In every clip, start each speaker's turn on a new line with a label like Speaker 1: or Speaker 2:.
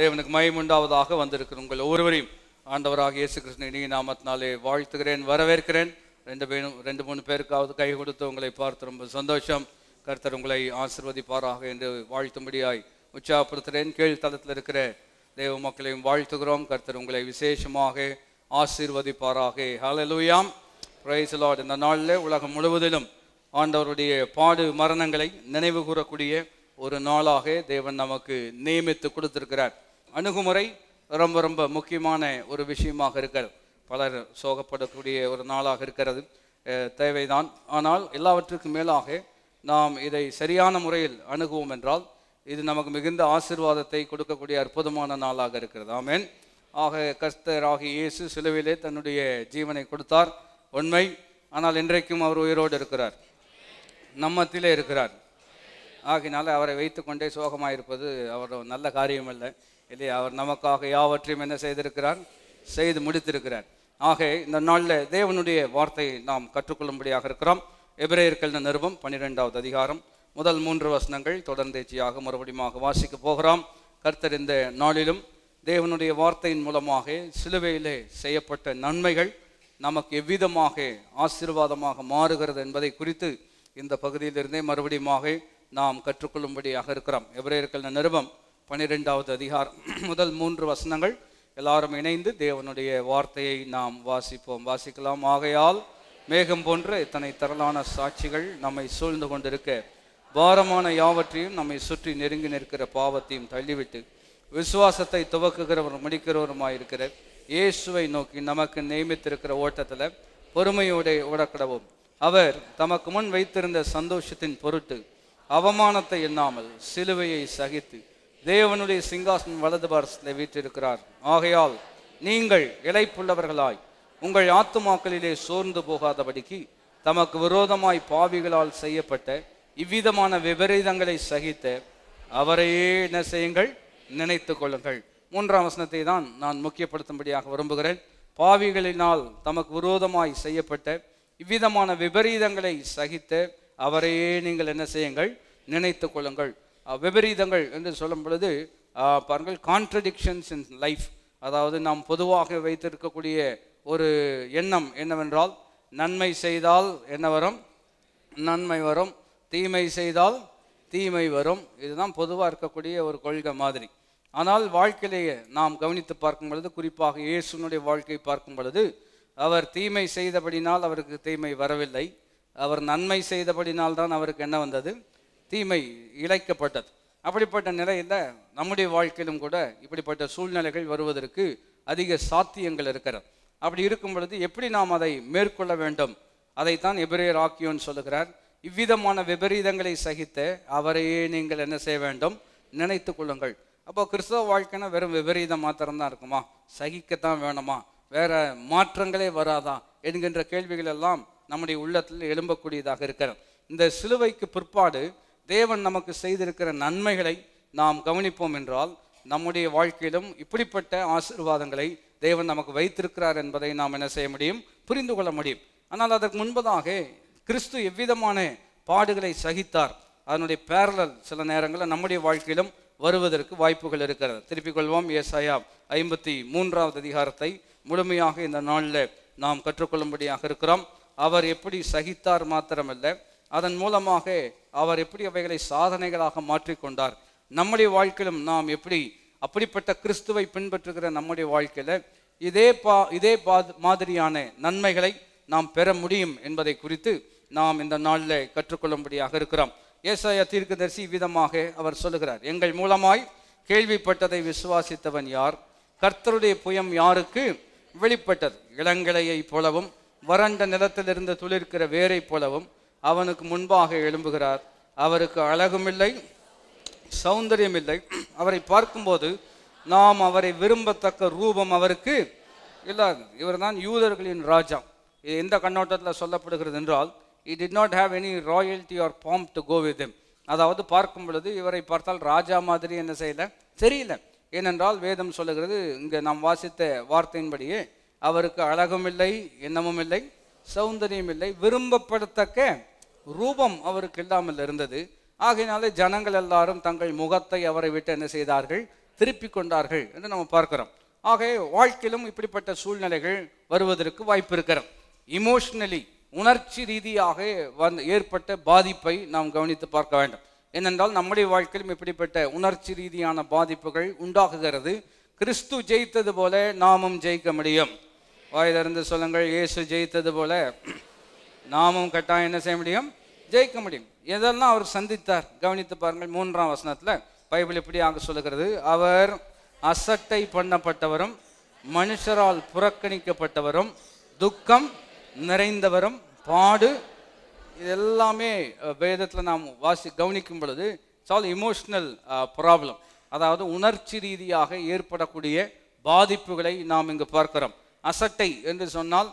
Speaker 1: தேவனுக்கு மயமுண்டாவதாக வந்திருக்கிற உங்கள் ஒவ்வொருவரையும் ஆண்டவராக இயேசு கிருஷ்ண இனி நாமத்தினாலே வாழ்த்துகிறேன் வரவேற்கிறேன் ரெண்டு பேரும் ரெண்டு மூணு பேருக்காவது கை கொடுத்து உங்களை பார்த்து ரொம்ப சந்தோஷம் கர்த்தர் உங்களை ஆசிர்வதிப்பாராக என்று வாழ்த்தும்படியாய் உற்சாகப்படுத்துகிறேன் கீழ் தளத்தில் இருக்கிற தேவ மக்களையும் வாழ்த்துகிறோம் கர்த்தர் உங்களை விசேஷமாக ஆசீர்வதிப்பாராக ஹலலூயாம் பிரைஸ் இந்த நாளில் உலகம் முழுவதிலும் ஆண்டவருடைய பாடு மரணங்களை நினைவு கூறக்கூடிய ஒரு நாளாக தேவன் நமக்கு நியமித்து கொடுத்திருக்கிறார் அணுகுமுறை ரொம்ப ரொம்ப முக்கியமான ஒரு விஷயமாக இருக்கிறது பலர் சோகப்படக்கூடிய ஒரு நாளாக இருக்கிறது தேவைதான் ஆனால் எல்லாவற்றுக்கும் மேலாக நாம் இதை சரியான முறையில் அணுகுவோம் என்றால் இது நமக்கு மிகுந்த ஆசிர்வாதத்தை கொடுக்கக்கூடிய அற்புதமான நாளாக இருக்கிறது ஆமேன் ஆக கர்த்தராகி இயேசு சிலுவிலே தன்னுடைய ஜீவனை கொடுத்தார் உண்மை ஆனால் இன்றைக்கும் அவர் உயிரோடு இருக்கிறார் நம்மத்திலே இருக்கிறார் ஆகினால அவரை வைத்துக்கொண்டே சோகமாக இருப்பது அவர் நல்ல காரியம் இல்லை இல்லையா அவர் நமக்காக யாவற்றையும் என்ன செய்திருக்கிறார் செய்து முடித்திருக்கிறார் ஆக இந்த நாளில் தேவனுடைய வார்த்தையை நாம் கற்றுக்கொள்ளும்படியாக இருக்கிறோம் எபிரேயர்கள் நிறுவம் பன்னிரெண்டாவது அதிகாரம் முதல் மூன்று வசனங்கள் தொடர்ந்தேச்சியாக மறுபடியும் வாசிக்க போகிறோம் கர்த்தர் இந்த நாளிலும் தேவனுடைய வார்த்தையின் மூலமாக சிலுவையிலே செய்யப்பட்ட நன்மைகள் நமக்கு எவ்விதமாக ஆசீர்வாதமாக மாறுகிறது என்பதை குறித்து இந்த பகுதியிலிருந்தே மறுபடியும் நாம் கற்றுக்கொள்ளும்படியாக இருக்கிறோம் எபிரேயர்கள் நிறுவம் பன்னிரெண்டாவது அதிகாரம் முதல் மூன்று வசனங்கள் எல்லாரும் இணைந்து தேவனுடைய வார்த்தையை நாம் வாசிப்போம் வாசிக்கலாம் ஆகையால் மேகம் போன்ற இத்தனை தரலான சாட்சிகள் நம்மை சூழ்ந்து கொண்டிருக்க பாரமான யாவற்றையும் நம்மை சுற்றி நெருங்கி நிற்கிற பாவத்தையும் தள்ளிவிட்டு விசுவாசத்தை துவக்குகிறவரும் முடிக்கிறவருமாயிருக்கிற இயேசுவை நோக்கி நமக்கு நியமித்திருக்கிற ஓட்டத்தில் பொறுமையோட ஓடக்கிடவும் அவர் தமக்கு முன் வைத்திருந்த சந்தோஷத்தின் பொருட்டு அவமானத்தை எண்ணாமல் சிலுவையை சகித்து தேவனுடைய சிங்காசன் வலது பாரசத்தில் வீற்றிருக்கிறார் ஆகையால் நீங்கள் இழைப்புள்ளவர்களாய் உங்கள் ஆத்துமாக்களிலே சோர்ந்து போகாதபடிக்கு தமக்கு விரோதமாய் பாவிகளால் செய்யப்பட்ட இவ்விதமான விபரீதங்களை சகித்த அவரையே என்ன செய்யுங்கள் நினைத்து கொள்ளுங்கள் மூன்றாம் வசனத்தை தான் நான் முக்கியப்படுத்தும்படியாக விரும்புகிறேன் பாவிகளினால் தமக்கு விரோதமாய் செய்யப்பட்ட இவ்விதமான விபரீதங்களை சகித்த அவரையே நீங்கள் என்ன செய்யுங்கள் நினைத்து கொள்ளுங்கள் விபரீதங்கள் என்று சொல்லும் பொழுது பாருங்கள் கான்ட்ரடிக்ஷன்ஸ் இன் லைஃப் அதாவது நாம் பொதுவாக வைத்திருக்கக்கூடிய ஒரு எண்ணம் என்னவென்றால் நன்மை செய்தால் என்ன வரும் நன்மை வரும் தீமை செய்தால் தீமை வரும் இதுதான் பொதுவாக இருக்கக்கூடிய ஒரு கொள்கை மாதிரி ஆனால் வாழ்க்கையிலேயே நாம் கவனித்து பார்க்கும் பொழுது குறிப்பாக இயேசுனுடைய வாழ்க்கையை பார்க்கும் பொழுது அவர் தீமை செய்தபடினால் அவருக்கு தீமை வரவில்லை அவர் நன்மை செய்தபடினால் தான் அவருக்கு என்ன வந்தது தீமை இழைக்கப்பட்டது அப்படிப்பட்ட நிலையில் நம்முடைய வாழ்க்கையிலும் கூட இப்படிப்பட்ட சூழ்நிலைகள் வருவதற்கு அதிக சாத்தியங்கள் இருக்கிறது அப்படி இருக்கும் பொழுது எப்படி நாம் அதை மேற்கொள்ள வேண்டும் அதைத்தான் எபிரேயர் ஆக்கியோன்னு சொல்லுகிறார் இவ்விதமான விபரீதங்களை சகித்து அவரையே நீங்கள் என்ன செய்ய வேண்டும் நினைத்து கொள்ளுங்கள் அப்போ கிறிஸ்தவ வாழ்க்கைனா வெறும் விபரீதம் மாத்திரம்தான் இருக்குமா சகிக்கத்தான் வேணுமா வேற மாற்றங்களே வராதா என்கின்ற கேள்விகள் எல்லாம் நம்முடைய உள்ளத்தில் எழும்பக்கூடியதாக இருக்கிறது இந்த சிலுவைக்கு பிற்பாடு தேவன் நமக்கு செய்திருக்கிற நன்மைகளை நாம் கவனிப்போம் என்றால் நம்முடைய வாழ்க்கையிலும் இப்படிப்பட்ட ஆசிர்வாதங்களை தேவன் நமக்கு வைத்திருக்கிறார் என்பதை நாம் என்ன செய்ய முடியும் புரிந்து கொள்ள முடியும் ஆனால் அதற்கு முன்பதாக கிறிஸ்து எவ்விதமான பாடுகளை சகித்தார் அதனுடைய பேரலல் சில நேரங்களில் நம்முடைய வாழ்க்கையிலும் வருவதற்கு வாய்ப்புகள் இருக்கிறது திருப்பிக் கொள்வோம் ஏசாயா ஐம்பத்தி மூன்றாவது அதிகாரத்தை முழுமையாக இந்த நாளில் நாம் கற்றுக்கொள்ளும்படியாக இருக்கிறோம் அவர் எப்படி சகித்தார் மாத்திரமல்ல அதன் மூலமாக அவர் எப்படி அவைகளை சாதனைகளாக மாற்றிக்கொண்டார் நம்முடைய வாழ்க்கையிலும் நாம் எப்படி அப்படிப்பட்ட கிறிஸ்துவை பின்பற்றுகிற நம்முடைய வாழ்க்கையில் இதே பா இதே பா மாதிரியான நன்மைகளை நாம் பெற முடியும் என்பதை குறித்து நாம் இந்த நாளில் கற்றுக்கொள்ளும்படியாக இருக்கிறோம் ஏசாய தீர்க்கதரிசி விதமாக அவர் சொல்லுகிறார் எங்கள் மூலமாய் கேள்விப்பட்டதை விசுவாசித்தவன் யார் கர்த்தருடைய புயம் யாருக்கு வெளிப்பட்டது இளங்கிளையைப் போலவும் வறண்ட நிலத்திலிருந்து துளிர்க்கிற வேரை போலவும் அவனுக்கு முன்பாக எழும்புகிறார் அவருக்கு அழகும் இல்லை சௌந்தரியம் இல்லை அவரை பார்க்கும்போது நாம் அவரை விரும்பத்தக்க ரூபம் அவருக்கு இல்லாது இவர் தான் யூதர்களின் ராஜா இது எந்த கண்ணோட்டத்தில் சொல்லப்படுகிறது என்றால் he did not have any royalty or pomp to go with அதாவது பார்க்கும் பொழுது இவரை பார்த்தால் ராஜா மாதிரி என்ன செய்யல தெரியல ஏனென்றால் வேதம் சொல்லுகிறது இங்கே நாம் வாசித்த வார்த்தையின்படியே அவருக்கு அழகும் இல்லை எண்ணமும் இல்லை சௌந்தரியம் இல்லை விரும்பப்படத்தக்க ரூபம் அவருக்கு இல்லாமல் இருந்தது ஆகையினாலே ஜனங்கள் எல்லாரும் தங்கள் முகத்தை அவரை விட்டு என்ன செய்தார்கள் திருப்பி கொண்டார்கள் என்று நம்ம பார்க்கிறோம் ஆகவே வாழ்க்கையிலும் இப்படிப்பட்ட சூழ்நிலைகள் வருவதற்கு வாய்ப்பு இருக்கிறோம் இமோஷனலி உணர்ச்சி ரீதியாக வந்து ஏற்பட்ட பாதிப்பை நாம் கவனித்து பார்க்க வேண்டும் ஏனென்றால் நம்முடைய வாழ்க்கையிலும் இப்படிப்பட்ட உணர்ச்சி ரீதியான பாதிப்புகள் உண்டாகுகிறது கிறிஸ்து ஜெயித்தது போல நாமும் ஜெயிக்க முடியும் வாயிலிருந்து சொல்லுங்கள் இயேசு ஜெயித்தது போல நாமும் கட்டாயம் என்ன செய்ய முடியும் ஜெயிக்க முடியும் எதெல்லாம் அவர் சந்தித்தார் கவனித்து பாருங்கள் மூன்றாம் வசனத்தில் பைபிள் இப்படி ஆக சொல்லுகிறது அவர் அசட்டை பண்ணப்பட்டவரும் மனுஷரால் புறக்கணிக்கப்பட்டவரும் துக்கம் நிறைந்தவரும் பாடு இது எல்லாமே வேதத்தில் நாம் வாசி கவனிக்கும் பொழுது இட்ஸ் ஆல் இமோஷ்னல் ப்ராப்ளம் அதாவது உணர்ச்சி ரீதியாக ஏற்படக்கூடிய பாதிப்புகளை நாம் இங்கு பார்க்கிறோம் அசட்டை என்று சொன்னால்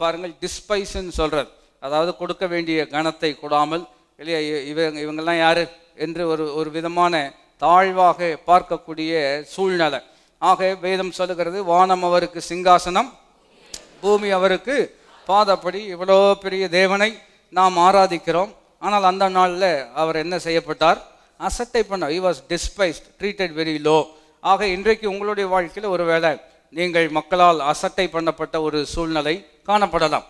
Speaker 1: பாருங்கள் டிஸ்பைஸ்ன்னு சொல்கிறார் அதாவது கொடுக்க வேண்டிய கணத்தை கொடாமல் இல்லையா இவங்க இவங்கெல்லாம் யார் என்று ஒரு ஒரு விதமான தாழ்வாக பார்க்கக்கூடிய சூழ்நிலை ஆக வேதம் சொல்லுகிறது வானம் அவருக்கு சிங்காசனம் பூமி அவருக்கு பாதப்படி இவ்வளோ பெரிய தேவனை நாம் ஆராதிக்கிறோம் ஆனால் அந்த நாளில் அவர் என்ன செய்யப்பட்டார் அசட்டை பண்ண he was despised treated very low ஆக இன்றைக்கு உங்களுடைய வாழ்க்கையில் ஒரு வேலை நீங்கள் மக்களால் அசட்டை பண்ணப்பட்ட ஒரு சூழ்நிலை காணப்படலாம்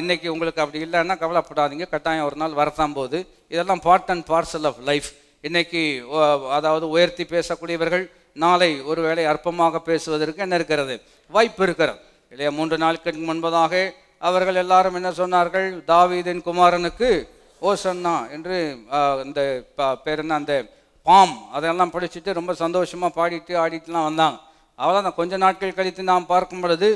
Speaker 1: இன்னைக்கு உங்களுக்கு அப்படி இல்லைன்னா கவலைப்படாதீங்க கட்டாயம் ஒரு நாள் வரத்தான் போது இதெல்லாம் part and parcel of life இன்னைக்கு அதாவது உயர்த்தி பேசக்கூடியவர்கள் நாளை ஒருவேளை அற்பமாக பேசுவதற்கு என்ன இருக்கிறது வாய்ப்பு இருக்கிறது இல்லையா மூன்று நாட்களுக்கு முன்பதாக அவர்கள் எல்லாரும் என்ன சொன்னார்கள் தாவீதின் குமாரனுக்கு ஓசன்னா என்று இந்த பேர் என்ன அந்த பாம் அதெல்லாம் படிச்சுட்டு ரொம்ப சந்தோஷமாக பாடிட்டு ஆடிட்டுலாம் வந்தாங்க அவ்வளோதான் கொஞ்ச நாட்கள் கழித்து நாம் பார்க்கும் பொழுது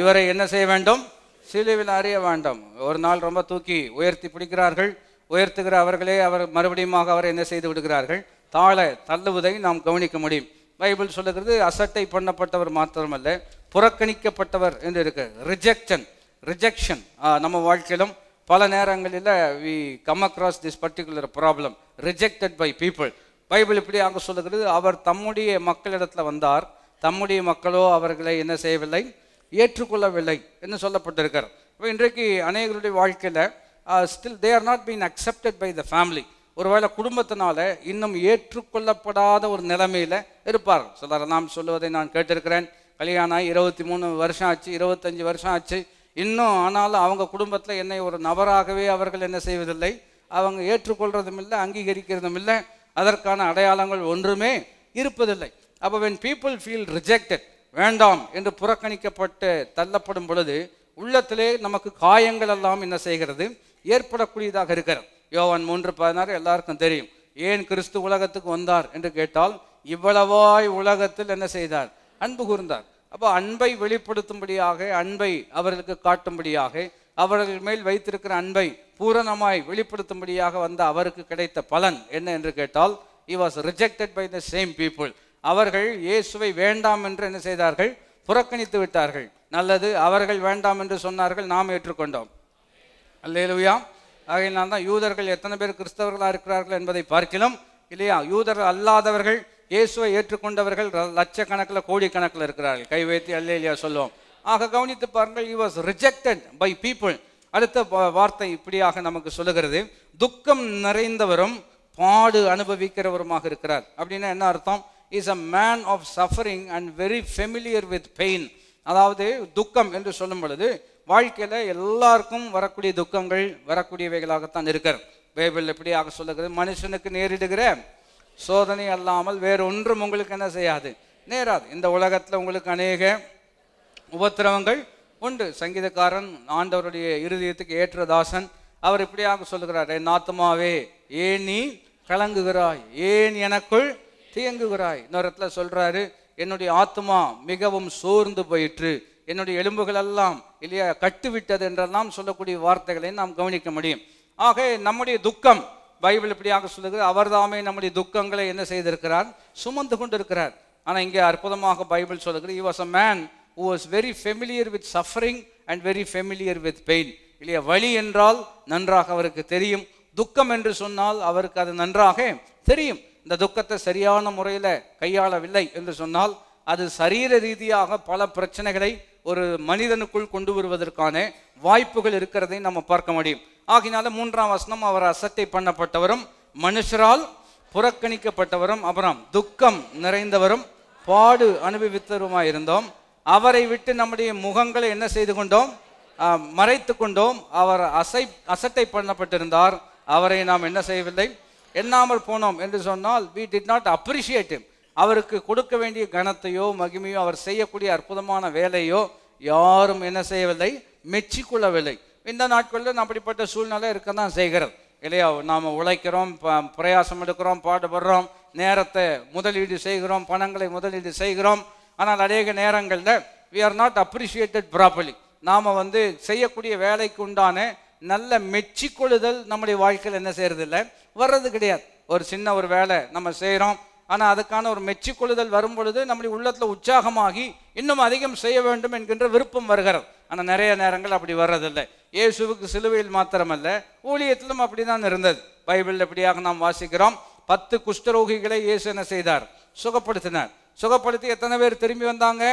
Speaker 1: இவரை என்ன செய்ய வேண்டும் சிலுவில் அறிய வேண்டும் ஒரு நாள் ரொம்ப தூக்கி உயர்த்தி பிடிக்கிறார்கள் உயர்த்துகிற அவர்களே அவர் மறுபடியும் அவரை என்ன செய்து விடுகிறார்கள் தாழ தள்ளுவதை நாம் கவனிக்க முடியும் பைபிள் சொல்லுகிறது அசட்டை பண்ணப்பட்டவர் மாத்திரமல்ல புறக்கணிக்கப்பட்டவர் என்று இருக்கு ரிஜெக்ஷன் ரிஜெக்ஷன் நம்ம வாழ்க்கையிலும் பல நேரங்களில் we come across this particular problem rejected by people Bible இப்படி அங்கே சொல்லுகிறது அவர் தம்முடைய மக்களிடத்தில் வந்தார் தம்முடைய மக்களோ அவர்களை என்ன செய்யவில்லை ஏற்றுக்கொள்ளவில்லை என்று சொல்லப்பட்டிருக்கிறார் இப்போ இன்றைக்கு அநேகருடைய வாழ்க்கையில் still they are not been accepted by the family ஒருவேளை குடும்பத்தினால இன்னும் ஏற்றுக்கொள்ளப்படாத ஒரு நிலைமையில் இருப்பார் சிலர் நாம் சொல்லுவதை நான் கேட்டிருக்கிறேன் கல்யாணம் ஆகி இருபத்தி மூணு வருஷம் ஆச்சு இருபத்தஞ்சி வருஷம் ஆச்சு இன்னும் ஆனாலும் அவங்க குடும்பத்தில் என்னை ஒரு நபராகவே அவர்கள் என்ன செய்வதில்லை அவங்க ஏற்றுக்கொள்றதும் இல்லை அங்கீகரிக்கிறதும் இல்லை அதற்கான அடையாளங்கள் ஒன்றுமே இருப்பதில்லை அப்போ வென் பீப்புள் ஃபீல் ரிஜெக்டட் வேண்டாம் என்று புறக்கணிக்கப்பட்டு தள்ளப்படும் பொழுது உள்ளத்திலே நமக்கு காயங்கள் எல்லாம் என்ன செய்கிறது ஏற்படக்கூடியதாக இருக்கிறது யோவன் மூன்று பதினாறு எல்லாருக்கும் தெரியும் ஏன் கிறிஸ்து உலகத்துக்கு வந்தார் என்று கேட்டால் இவ்வளவாய் உலகத்தில் என்ன செய்தார் அன்பு கூர்ந்தார் அப்போ அன்பை வெளிப்படுத்தும்படியாக அன்பை அவர்களுக்கு காட்டும்படியாக அவர்கள் மேல் வைத்திருக்கிற அன்பை பூரணமாய் வெளிப்படுத்தும்படியாக வந்த அவருக்கு கிடைத்த பலன் என்ன என்று கேட்டால் he was rejected by the same people அவர்கள் இயேசுவை வேண்டாம் என்று என்ன செய்தார்கள் புறக்கணித்து விட்டார்கள் நல்லது அவர்கள் வேண்டாம் என்று சொன்னார்கள் நாம் ஏற்றுக்கொண்டோம் அல்லேலுயா ஆகையினால் தான் யூதர்கள் எத்தனை பேர் கிறிஸ்தவர்களாக இருக்கிறார்கள் என்பதை பார்க்கலாம் இல்லையா யூதர் அல்லாதவர்கள் இயேசுவை ஏற்றுக்கொண்டவர்கள் லட்சக்கணக்கில் கோடிக்கணக்கில் இருக்கிறார்கள் கை வைத்து அல்லேலியா சொல்லுவோம் ஆக கவனித்து பாருங்கள் he was rejected by people அடுத்த வார்த்தை இப்படியாக நமக்கு சொல்லுகிறது துக்கம் நிறைந்தவரும் பாடு அனுபவிக்கிறவருமாக இருக்கிறார் அப்படின்னா என்ன அர்த்தம் is a man of suffering and very familiar with pain அதாவது துக்கம் என்று சொல்லும் பொழுது வாழ்க்கையில் எல்லாருக்கும் வரக்கூடிய துக்கங்கள் வரக்கூடியவைகளாகத்தான் இருக்கார் பைபிள் எப்படியாக சொல்லுகிறது மனுஷனுக்கு நேரிடுகிற சோதனை அல்லாமல் வேறு ஒன்றும் உங்களுக்கு என்ன செய்யாது நேராது இந்த உலகத்தில் உங்களுக்கு அநேக உபத்திரவங்கள் உண்டு சங்கீதக்காரன் ஆண்டவருடைய இருதயத்துக்கு ஏற்ற தாசன் அவர் இப்படியாக சொல்லுகிறார் என் ஆத்மாவே ஏன் நீ கலங்குகிறாய் ஏன் எனக்குள் தியங்குகிறாய் இன்னொரு இடத்துல சொல்றாரு என்னுடைய ஆத்மா மிகவும் சோர்ந்து போயிற்று என்னுடைய எலும்புகள் எல்லாம் இல்லையா கட்டுவிட்டது என்றெல்லாம் சொல்லக்கூடிய வார்த்தைகளை நாம் கவனிக்க முடியும் ஆக நம்முடைய துக்கம் பைபிள் இப்படியாக சொல்லுகிறது அவர் தாமே நம்முடைய துக்கங்களை என்ன செய்திருக்கிறார் சுமந்து கொண்டிருக்கிறார் ஆனால் இங்கே அற்புதமாக பைபிள் சொல்லுகிறது he was a man who was very familiar with suffering and very familiar with pain இல்லையா வழி என்றால் நன்றாக அவருக்கு தெரியும் துக்கம் என்று சொன்னால் அவருக்கு அது நன்றாக தெரியும் இந்த துக்கத்தை சரியான முறையில் கையாளவில்லை என்று சொன்னால் அது சரீர ரீதியாக பல பிரச்சனைகளை ஒரு மனிதனுக்குள் கொண்டு வருவதற்கான வாய்ப்புகள் இருக்கிறதை நம்ம பார்க்க முடியும் ஆகினால மூன்றாம் வசனம் அவர் அசட்டை பண்ணப்பட்டவரும் மனுஷரால் புறக்கணிக்கப்பட்டவரும் அப்புறம் துக்கம் நிறைந்தவரும் பாடு அனுபவித்தவருமாயிருந்தோம் அவரை விட்டு நம்முடைய முகங்களை என்ன செய்து கொண்டோம் மறைத்து கொண்டோம் அவர் அசை அசட்டை பண்ணப்பட்டிருந்தார் அவரை நாம் என்ன செய்யவில்லை எண்ணாமல் போனோம் என்று சொன்னால் வி டிட் நாட் அப்ரிஷியேட் அவருக்கு கொடுக்க வேண்டிய கனத்தையோ மகிமையோ அவர் செய்யக்கூடிய அற்புதமான வேலையோ யாரும் என்ன செய்யவில்லை மெச்சிக்கொள்ளவில்லை இந்த நாட்களில் அப்படிப்பட்ட சூழ்நிலை இருக்க தான் செய்கிறது இல்லையா நாம் உழைக்கிறோம் பிரயாசம் எடுக்கிறோம் பாடுபடுறோம் நேரத்தை முதலீடு செய்கிறோம் பணங்களை முதலீடு செய்கிறோம் ஆனால் அநேக நேரங்களில் we are not appreciated properly நாம் வந்து செய்யக்கூடிய வேலைக்கு உண்டான நல்ல மெச்சிக்கொள்ளுதல் நம்முடைய வாழ்க்கையில் என்ன இல்லை வர்றது கிடையாது ஒரு சின்ன ஒரு வேலை நம்ம செய்கிறோம் ஆனால் அதுக்கான ஒரு மெச்சிக்கொள்ளுதல் வரும் பொழுது நம்முடைய உள்ளத்தில் உற்சாகமாகி இன்னும் அதிகம் செய்ய வேண்டும் என்கின்ற விருப்பம் வருகிறது ஆனால் நிறைய நேரங்கள் அப்படி வர்றதில்லை இயேசுவுக்கு சிலுவையில் மாத்திரமல்ல ஊழியத்திலும் அப்படி தான் இருந்தது பைபிளில் எப்படியாக நாம் வாசிக்கிறோம் பத்து குஷ்டரோகிகளை இயேசு என்ன செய்தார் சுகப்படுத்தினார் சுகப்படுத்தி எத்தனை பேர் திரும்பி வந்தாங்க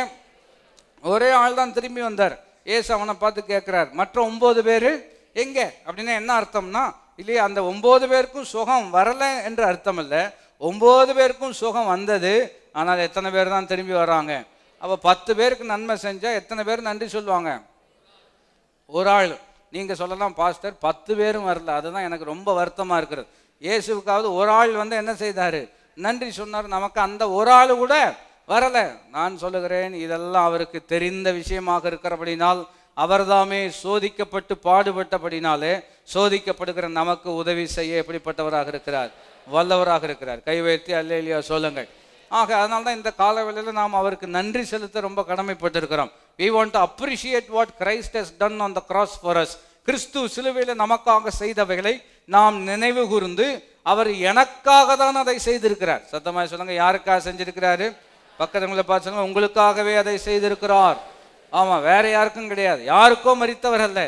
Speaker 1: ஒரே ஆள் தான் திரும்பி வந்தார் இயேசு அவனை பார்த்து கேட்குறார் மற்ற ஒம்பது பேர் எங்கே அப்படின்னா என்ன அர்த்தம்னா இல்லையா அந்த ஒன்பது பேருக்கும் சுகம் வரலை என்று அர்த்தம் இல்லை ஒன்பது பேருக்கும் சுகம் வந்தது ஆனால் எத்தனை பேர் தான் திரும்பி வராங்க அப்போ பத்து பேருக்கு நன்மை செஞ்சால் எத்தனை பேர் நன்றி சொல்லுவாங்க ஒரு ஆள் நீங்கள் சொல்லலாம் பாஸ்டர் பத்து பேரும் வரல அதுதான் எனக்கு ரொம்ப வருத்தமாக இருக்கிறது இயேசுக்காவது ஒரு ஆள் வந்து என்ன செய்தார் நன்றி சொன்னார் நமக்கு அந்த ஒரு ஆள் கூட வரலை நான் சொல்லுகிறேன் இதெல்லாம் அவருக்கு தெரிந்த விஷயமாக இருக்கிறபடினால் அவர்தாமே சோதிக்கப்பட்டு பாடுபட்டபடினாலே சோதிக்கப்படுகிற நமக்கு உதவி செய்ய எப்படிப்பட்டவராக இருக்கிறார் வல்லவராக இருக்கிறார் கைவேற்றி அல்லையிலையா சொல்லுங்கள் ஆக அதனால தான் இந்த காலவெளியில் நாம் அவருக்கு நன்றி செலுத்த ரொம்ப கடமைப்பட்டிருக்கிறோம் we want to appreciate what Christ has done on the cross for us கிறிஸ்து சிலுவையில் நமக்காக செய்தவைகளை நாம் நினைவு கூர்ந்து அவர் எனக்காக தான் அதை செய்திருக்கிறார் சத்தமாக சொல்லுங்கள் யாருக்காக செஞ்சிருக்கிறாரு பக்கத்துங்களை பார்த்து உங்களுக்காகவே அதை செய்திருக்கிறார் ஆமாம் வேற யாருக்கும் கிடையாது யாருக்கோ மறித்தவர் அல்ல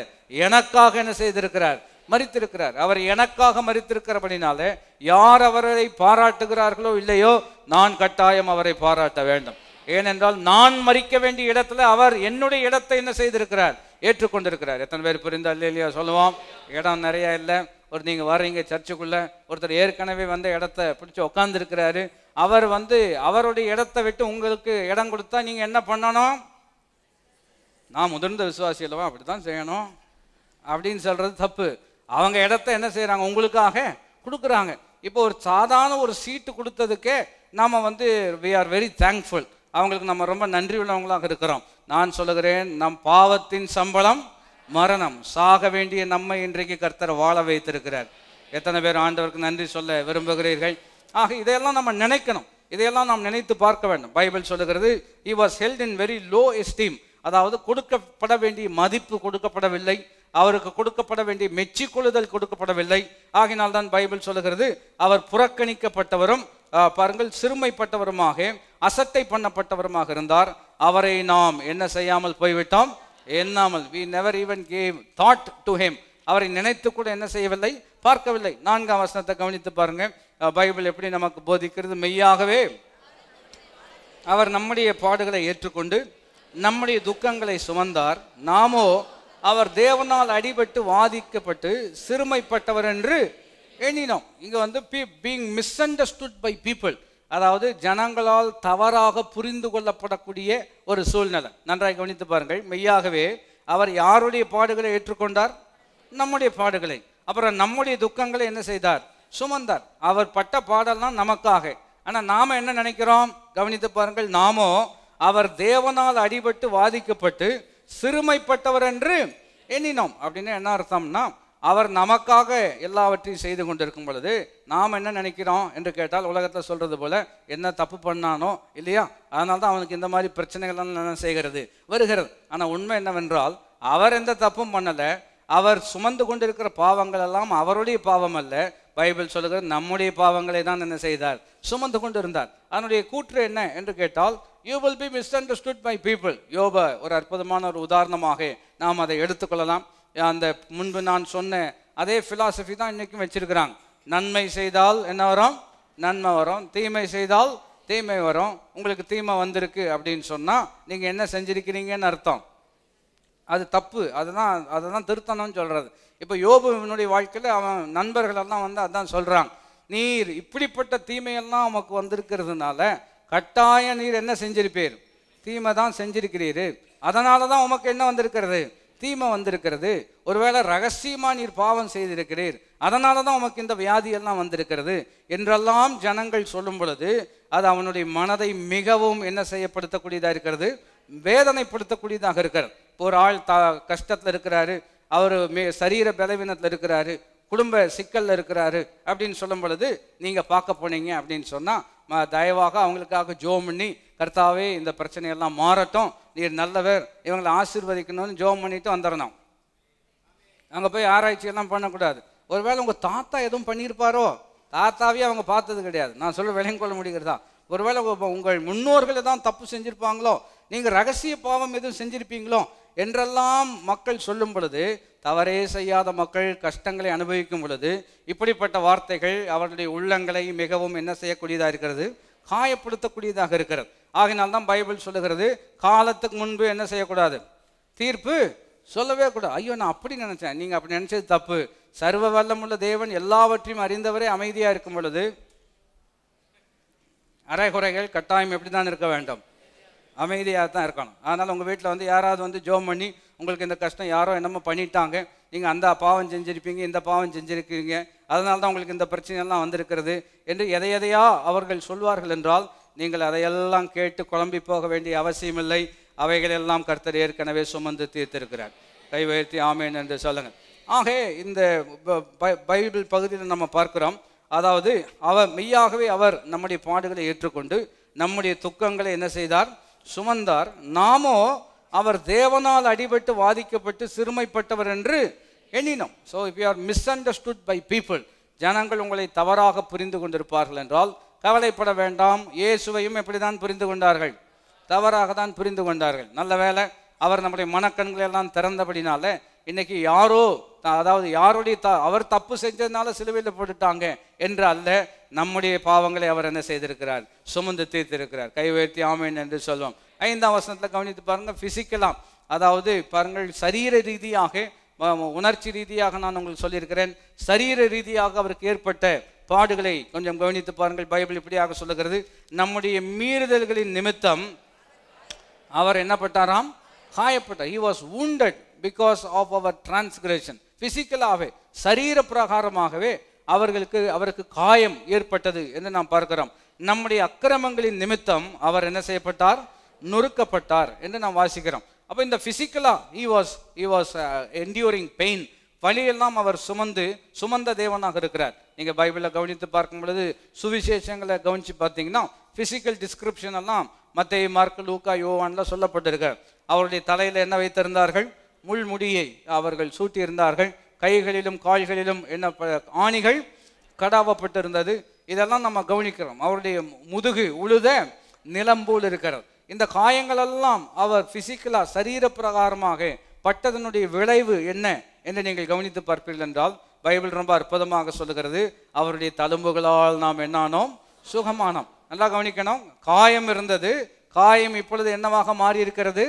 Speaker 1: எனக்காக என்ன செய்திருக்கிறார் மறித்திருக்கிறார் அவர் எனக்காக மறித்திருக்கிறபடினாலே யார் அவரை பாராட்டுகிறார்களோ இல்லையோ நான் கட்டாயம் அவரை பாராட்ட வேண்டும் ஏனென்றால் நான் மறிக்க வேண்டிய இடத்துல அவர் என்னுடைய இடத்தை என்ன செய்திருக்கிறார் ஏற்றுக்கொண்டிருக்கிறார் எத்தனை பேர் புரிந்தால் இல்லையா சொல்லுவோம் இடம் நிறையா இல்லை ஒரு நீங்கள் வர்றீங்க சர்ச்சுக்குள்ளே ஒருத்தர் ஏற்கனவே வந்த இடத்த பிடிச்சி உட்காந்துருக்கிறாரு அவர் வந்து அவருடைய இடத்த விட்டு உங்களுக்கு இடம் கொடுத்தா நீங்கள் என்ன பண்ணணும் நான் முதிர்ந்த விசுவாசி அல்லவா அப்படி தான் செய்யணும் அப்படின்னு சொல்கிறது தப்பு அவங்க இடத்த என்ன செய்கிறாங்க உங்களுக்காக கொடுக்குறாங்க இப்போ ஒரு சாதாரண ஒரு சீட்டு கொடுத்ததுக்கே நாம் வந்து வி ஆர் வெரி தேங்க்ஃபுல் அவங்களுக்கு நம்ம ரொம்ப நன்றி உள்ளவங்களாக இருக்கிறோம் நான் சொல்லுகிறேன் நம் பாவத்தின் சம்பளம் மரணம் சாக வேண்டிய நம்மை இன்றைக்கு கர்த்தர் வாழ வைத்திருக்கிறார் எத்தனை பேர் ஆண்டவருக்கு நன்றி சொல்ல விரும்புகிறீர்கள் ஆக இதையெல்லாம் நம்ம நினைக்கணும் இதையெல்லாம் நாம் நினைத்து பார்க்க வேண்டும் பைபிள் சொல்லுகிறது he was held in very low esteem அதாவது கொடுக்கப்பட வேண்டிய மதிப்பு கொடுக்கப்படவில்லை அவருக்கு கொடுக்கப்பட வேண்டிய கொள்ளுதல் கொடுக்கப்படவில்லை ஆகினால்தான் பைபிள் சொல்லுகிறது அவர் புறக்கணிக்கப்பட்டவரும் பாருங்கள் சிறுமைப்பட்டவருமாக அசட்டை பண்ணப்பட்டவருமாக இருந்தார் அவரை நாம் என்ன செய்யாமல் போய்விட்டோம் எண்ணாமல் we never even gave thought to him அவரை நினைத்து கூட என்ன செய்யவில்லை பார்க்கவில்லை நான்காம் வசனத்தை கவனித்து பாருங்க பைபிள் எப்படி நமக்கு போதிக்கிறது மெய்யாகவே அவர் நம்முடைய பாடுகளை ஏற்றுக்கொண்டு நம்முடைய துக்கங்களை சுமந்தார் நாமோ அவர் தேவனால் அடிபட்டு வாதிக்கப்பட்டு சிறுமைப்பட்டவர் என்று எண்ணினோம் இங்கே வந்து be being misunderstood by people அதாவது ஜனங்களால் தவறாக புரிந்து கொள்ளப்படக்கூடிய ஒரு சூழ்நிலை நன்றாக கவனித்து பாருங்கள் மெய்யாகவே அவர் யாருடைய பாடுகளை ஏற்றுக்கொண்டார் நம்முடைய பாடுகளை அப்புறம் நம்முடைய துக்கங்களை என்ன செய்தார் சுமந்தார் அவர் பட்ட பாடல்லாம் நமக்காக ஆனால் நாம் என்ன நினைக்கிறோம் கவனித்து பாருங்கள் நாமோ அவர் தேவனால் அடிபட்டு வாதிக்கப்பட்டு சிறுமைப்பட்டவர் என்று எண்ணினோம் அப்படின்னு என்ன அர்த்தம்னா அவர் நமக்காக எல்லாவற்றையும் செய்து கொண்டிருக்கும் பொழுது நாம் என்ன நினைக்கிறோம் என்று கேட்டால் உலகத்தில் சொல்கிறது போல் என்ன தப்பு பண்ணானோ இல்லையா அதனால தான் அவனுக்கு இந்த மாதிரி பிரச்சனைகள்லாம் செய்கிறது வருகிறது ஆனால் உண்மை என்னவென்றால் அவர் எந்த தப்பும் பண்ணலை அவர் சுமந்து கொண்டிருக்கிற பாவங்கள் எல்லாம் அவருடைய பாவம் அல்ல பைபிள் சொல்லுகிற நம்முடைய பாவங்களை தான் என்ன செய்தார் சுமந்து கொண்டு இருந்தார் அதனுடைய கூற்று என்ன என்று கேட்டால் you will be misunderstood by people யோப ஒரு அற்புதமான ஒரு உதாரணமாக நாம் அதை எடுத்துக்கொள்ளலாம் அந்த முன்பு நான் சொன்ன அதே ஃபிலாசபி தான் இன்றைக்கும் வச்சிருக்கிறாங்க நன்மை செய்தால் என்ன வரும் நன்மை வரும் தீமை செய்தால் தீமை வரும் உங்களுக்கு தீமை வந்திருக்கு அப்படின்னு சொன்னால் நீங்கள் என்ன செஞ்சுருக்கிறீங்கன்னு அர்த்தம் அது தப்பு அதுதான் அதை தான் திருத்தணும்னு சொல்கிறது இப்போ யோபுவினுடைய வாழ்க்கையில் அவன் நண்பர்களெல்லாம் வந்து அதான் சொல்கிறான் நீர் இப்படிப்பட்ட தீமையெல்லாம் நமக்கு வந்திருக்கிறதுனால கட்டாய நீர் என்ன செஞ்சிருப்பீர் தீமை தான் செஞ்சிருக்கிறீர் அதனால தான் உமக்கு என்ன வந்திருக்கிறது தீமை வந்திருக்கிறது ஒருவேளை ரகசியமாக நீர் பாவம் செய்திருக்கிறீர் அதனால தான் உமக்கு இந்த வியாதியெல்லாம் வந்திருக்கிறது என்றெல்லாம் ஜனங்கள் சொல்லும் பொழுது அது அவனுடைய மனதை மிகவும் என்ன செய்யப்படுத்தக்கூடியதாக இருக்கிறது வேதனைப்படுத்தக்கூடியதாக இருக்கிறது ஒரு ஆள் த கஷ்டத்தில் இருக்கிறாரு அவர் மே சரீர பலவீனத்தில் இருக்கிறாரு குடும்ப சிக்கலில் இருக்கிறாரு அப்படின்னு சொல்லும் பொழுது நீங்கள் பார்க்க போனீங்க அப்படின்னு சொன்னால் தயவாக அவங்களுக்காக ஜோம் பண்ணி கர்த்தாவே இந்த பிரச்சனையெல்லாம் மாறட்டும் நீர் நல்லவர் இவங்களை ஆசீர்வதிக்கணும்னு ஜோம் பண்ணிட்டு வந்துடணும் அங்கே போய் ஆராய்ச்சியெல்லாம் பண்ணக்கூடாது ஒருவேளை உங்கள் தாத்தா எதுவும் பண்ணியிருப்பாரோ தாத்தாவே அவங்க பார்த்தது கிடையாது நான் சொல்ல கொள்ள முடிகிறதா ஒருவேளை உங்கள் முன்னோர்கள் தான் தப்பு செஞ்சுருப்பாங்களோ நீங்கள் ரகசிய பாவம் எதுவும் செஞ்சுருப்பீங்களோ என்றெல்லாம் மக்கள் சொல்லும் பொழுது தவறே செய்யாத மக்கள் கஷ்டங்களை அனுபவிக்கும் பொழுது இப்படிப்பட்ட வார்த்தைகள் அவருடைய உள்ளங்களை மிகவும் என்ன செய்யக்கூடியதாக இருக்கிறது காயப்படுத்தக்கூடியதாக இருக்கிறது ஆகினால்தான் பைபிள் சொல்லுகிறது காலத்துக்கு முன்பு என்ன செய்யக்கூடாது தீர்ப்பு சொல்லவே கூடாது ஐயோ நான் அப்படி நினச்சேன் நீங்கள் அப்படி நினச்சது தப்பு சர்வ வல்லமுள்ள தேவன் எல்லாவற்றையும் அறிந்தவரே அமைதியாக இருக்கும் பொழுது அரைகுறைகள் கட்டாயம் எப்படி தான் இருக்க வேண்டும் அமைதியாக தான் இருக்கணும் அதனால் உங்கள் வீட்டில் வந்து யாராவது வந்து ஜோம் பண்ணி உங்களுக்கு இந்த கஷ்டம் யாரோ என்னமோ பண்ணிட்டாங்க நீங்கள் அந்த பாவம் செஞ்சுருப்பீங்க இந்த பாவம் செஞ்சுருக்கீங்க அதனால தான் உங்களுக்கு இந்த பிரச்சனையெல்லாம் வந்திருக்கிறது என்று எதை எதையா அவர்கள் சொல்வார்கள் என்றால் நீங்கள் அதையெல்லாம் கேட்டு குழம்பி போக வேண்டிய அவசியமில்லை அவைகளெல்லாம் கர்த்தர் ஏற்கனவே சுமந்து தீர்த்திருக்கிறார் கை உயர்த்தி ஆமேன் என்று சொல்லுங்கள் ஆகே இந்த பைபிள் பகுதியில் நம்ம பார்க்குறோம் அதாவது அவர் மெய்யாகவே அவர் நம்முடைய பாடுகளை ஏற்றுக்கொண்டு நம்முடைய துக்கங்களை என்ன செய்தார் சுமந்தார் நாமோ அவர் தேவனால் அடிபட்டு வாதிக்கப்பட்டு சிறுமைப்பட்டவர் என்று எண்ணினோம் so if you are misunderstood by people ஜனங்கள் உங்களை தவறாக புரிந்து கொண்டிருப்பார்கள் என்றால் கவலைப்பட வேண்டாம் இயேசுவையும் எப்படி தான் புரிந்து கொண்டார்கள் தவறாக தான் புரிந்து கொண்டார்கள் நல்ல வேலை அவர் நம்முடைய மனக்கண்களை எல்லாம் திறந்தபடினால இன்னைக்கு யாரோ அதாவது யாருடைய த அவர் தப்பு செஞ்சதுனால சிலுவையில் போட்டுட்டாங்க என்று அல்ல நம்முடைய பாவங்களை அவர் என்ன செய்திருக்கிறார் சுமந்து தீர்த்திருக்கிறார் கை உயர்த்தி ஆமேன் என்று சொல்லுவோம் ஐந்தாம் வசனத்தில் கவனித்து பாருங்கள் ஃபிசிக்கலாக அதாவது பாருங்கள் சரீர ரீதியாக உணர்ச்சி ரீதியாக நான் உங்களுக்கு சொல்லியிருக்கிறேன் சரீர ரீதியாக அவருக்கு ஏற்பட்ட பாடுகளை கொஞ்சம் கவனித்து பாருங்கள் பைபிள் இப்படியாக சொல்லுகிறது நம்முடைய மீறுதல்களின் நிமித்தம் அவர் என்ன பட்டாராம் காயப்பட்டார் he was wounded because of our transgression பிசிக்கலாகவே சரீர பிரகாரமாகவே அவர்களுக்கு அவருக்கு காயம் ஏற்பட்டது என்று நாம் பார்க்கிறோம் நம்முடைய அக்கிரமங்களின் நிமித்தம் அவர் என்ன செய்யப்பட்டார் நொறுக்கப்பட்டார் என்று நாம் வாசிக்கிறோம் அப்போ இந்த ஃபிசிக்கலாக he was he was enduring pain வழியெல்லாம் அவர் சுமந்து சுமந்த தேவனாக இருக்கிறார் நீங்கள் பைபிளை கவனித்து பார்க்கும் பொழுது சுவிசேஷங்களை கவனித்து பார்த்தீங்கன்னா ஃபிசிக்கல் டிஸ்கிரிப்ஷன் எல்லாம் மற்ற மார்க் லூக்கா யோவான்லாம் சொல்லப்பட்டிருக்க அவருடைய தலையில் என்ன வைத்திருந்தார்கள் முள்முடியை அவர்கள் சூட்டியிருந்தார்கள் கைகளிலும் கால்களிலும் என்ன ஆணிகள் கடாவப்பட்டிருந்தது இதெல்லாம் நம்ம கவனிக்கிறோம் அவருடைய முதுகு உழுத நிலம்போல் இருக்கிறார் இந்த காயங்களெல்லாம் அவர் பிசிக்கலாக சரீர பிரகாரமாக பட்டதனுடைய விளைவு என்ன என்று நீங்கள் கவனித்து பார்ப்பீர்கள் என்றால் பைபிள் ரொம்ப அற்புதமாக சொல்லுகிறது அவருடைய தழும்புகளால் நாம் என்னானோம் சுகமானோம் நல்லா கவனிக்கணும் காயம் இருந்தது காயம் இப்பொழுது என்னவாக மாறி இருக்கிறது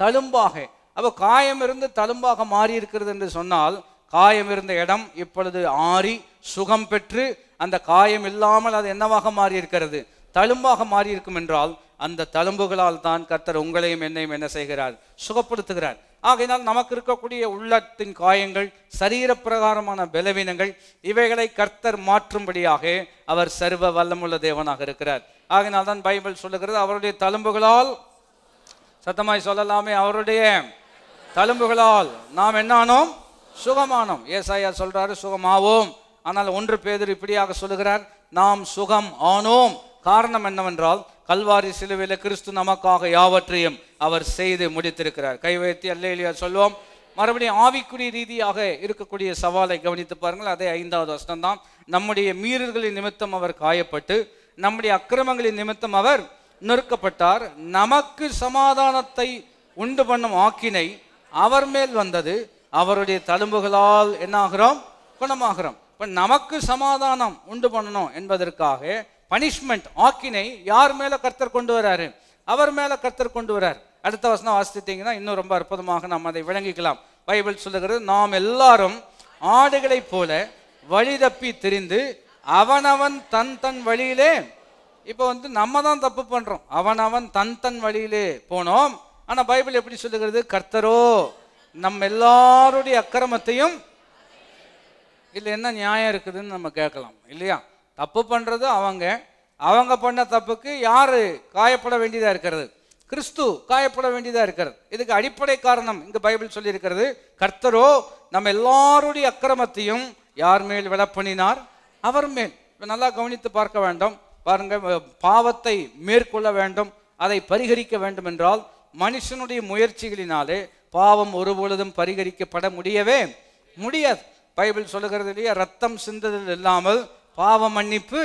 Speaker 1: தழும்பாக அப்போ காயம் இருந்து தழும்பாக மாறி இருக்கிறது என்று சொன்னால் காயம் இருந்த இடம் இப்பொழுது ஆறி சுகம் பெற்று அந்த காயம் இல்லாமல் அது என்னவாக மாறி இருக்கிறது தழும்பாக மாறி இருக்கும் என்றால் அந்த தழும்புகளால் தான் கர்த்தர் உங்களையும் என்னையும் என்ன செய்கிறார் சுகப்படுத்துகிறார் ஆகையினால் நமக்கு இருக்கக்கூடிய உள்ளத்தின் காயங்கள் சரீரப்பிரகாரமான பலவீனங்கள் இவைகளை கர்த்தர் மாற்றும்படியாக அவர் சர்வ வல்லமுள்ள தேவனாக இருக்கிறார் ஆகையினால் தான் பைபிள் சொல்லுகிறது அவருடைய தழும்புகளால் சத்தமாய் சொல்லலாமே அவருடைய தழும்புகளால் நாம் என்னானோம் சுகமானோம் ஏசாயா சொல்றாரு சுகமாவோம் ஆனால் ஒன்று பேதர் இப்படியாக சொல்லுகிறார் நாம் சுகம் ஆனோம் காரணம் என்னவென்றால் கல்வாரி சிலுவையில் கிறிஸ்து நமக்காக யாவற்றையும் அவர் செய்து முடித்திருக்கிறார் கை வைத்து அல்லையிலேயே சொல்வோம் மறுபடியும் ஆவிக்குடி ரீதியாக இருக்கக்கூடிய சவாலை கவனித்து பாருங்கள் அதே ஐந்தாவது தான் நம்முடைய மீறல்களின் நிமித்தம் அவர் காயப்பட்டு நம்முடைய அக்கிரமங்களின் நிமித்தம் அவர் நொறுக்கப்பட்டார் நமக்கு சமாதானத்தை உண்டு பண்ணும் ஆக்கினை அவர் மேல் வந்தது அவருடைய தழும்புகளால் என்னாகிறோம் குணமாகிறோம் இப்போ நமக்கு சமாதானம் உண்டு பண்ணணும் என்பதற்காக பனிஷ்மெண்ட் ஆக்கினை யார் மேலே கர்த்தர் கொண்டு வராரு அவர் மேலே கர்த்தர் கொண்டு வரார் அடுத்த வசனம் வாசித்தீங்கன்னா இன்னும் ரொம்ப அற்புதமாக நாம் அதை விளங்கிக்கலாம் பைபிள் சொல்லுகிறது நாம் எல்லாரும் ஆடுகளைப் போல வழி தப்பி திரிந்து அவனவன் தன் தன் வழியிலே இப்போ வந்து நம்ம தான் தப்பு பண்ணுறோம் அவனவன் தன் தன் வழியிலே போனோம் ஆனால் பைபிள் எப்படி சொல்லுகிறது கர்த்தரோ நம்ம எல்லாருடைய அக்கிரமத்தையும் இல்லை என்ன நியாயம் இருக்குதுன்னு நம்ம கேட்கலாம் இல்லையா தப்பு பண்ணுறது அவங்க அவங்க பண்ண தப்புக்கு யார் காயப்பட வேண்டியதாக இருக்கிறது கிறிஸ்து காயப்பட வேண்டியதாக இருக்கிறது இதுக்கு அடிப்படை காரணம் இங்கே பைபிள் சொல்லியிருக்கிறது கர்த்தரோ நம்ம எல்லாருடைய அக்கிரமத்தையும் யார் மேல் விளப்பண்ணினார் அவர் மேல் இப்போ நல்லா கவனித்து பார்க்க வேண்டும் பாருங்க பாவத்தை மேற்கொள்ள வேண்டும் அதை பரிகரிக்க வேண்டும் என்றால் மனுஷனுடைய முயற்சிகளினாலே பாவம் ஒருபொழுதும் பரிகரிக்கப்பட முடியவே முடியாது பைபிள் சொல்லுகிறது இல்லையா ரத்தம் சிந்ததில் இல்லாமல் பாவ மன்னிப்பு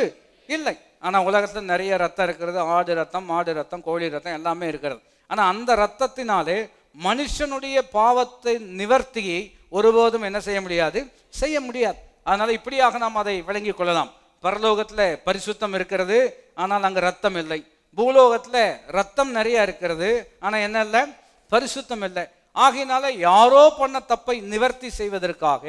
Speaker 1: இல்லை ஆனால் உலகத்தில் நிறைய ரத்தம் இருக்கிறது ஆடு ரத்தம் மாடு ரத்தம் கோழி ரத்தம் எல்லாமே இருக்கிறது ஆனால் அந்த ரத்தத்தினாலே மனுஷனுடைய பாவத்தை நிவர்த்தியை ஒருபோதும் என்ன செய்ய முடியாது செய்ய முடியாது அதனால் இப்படியாக நாம் அதை விளங்கி கொள்ளலாம் பரலோகத்தில் பரிசுத்தம் இருக்கிறது ஆனால் அங்கே ரத்தம் இல்லை பூலோகத்தில் ரத்தம் நிறையா இருக்கிறது ஆனால் என்ன இல்லை பரிசுத்தம் இல்லை ஆகையினால யாரோ பண்ண தப்பை நிவர்த்தி செய்வதற்காக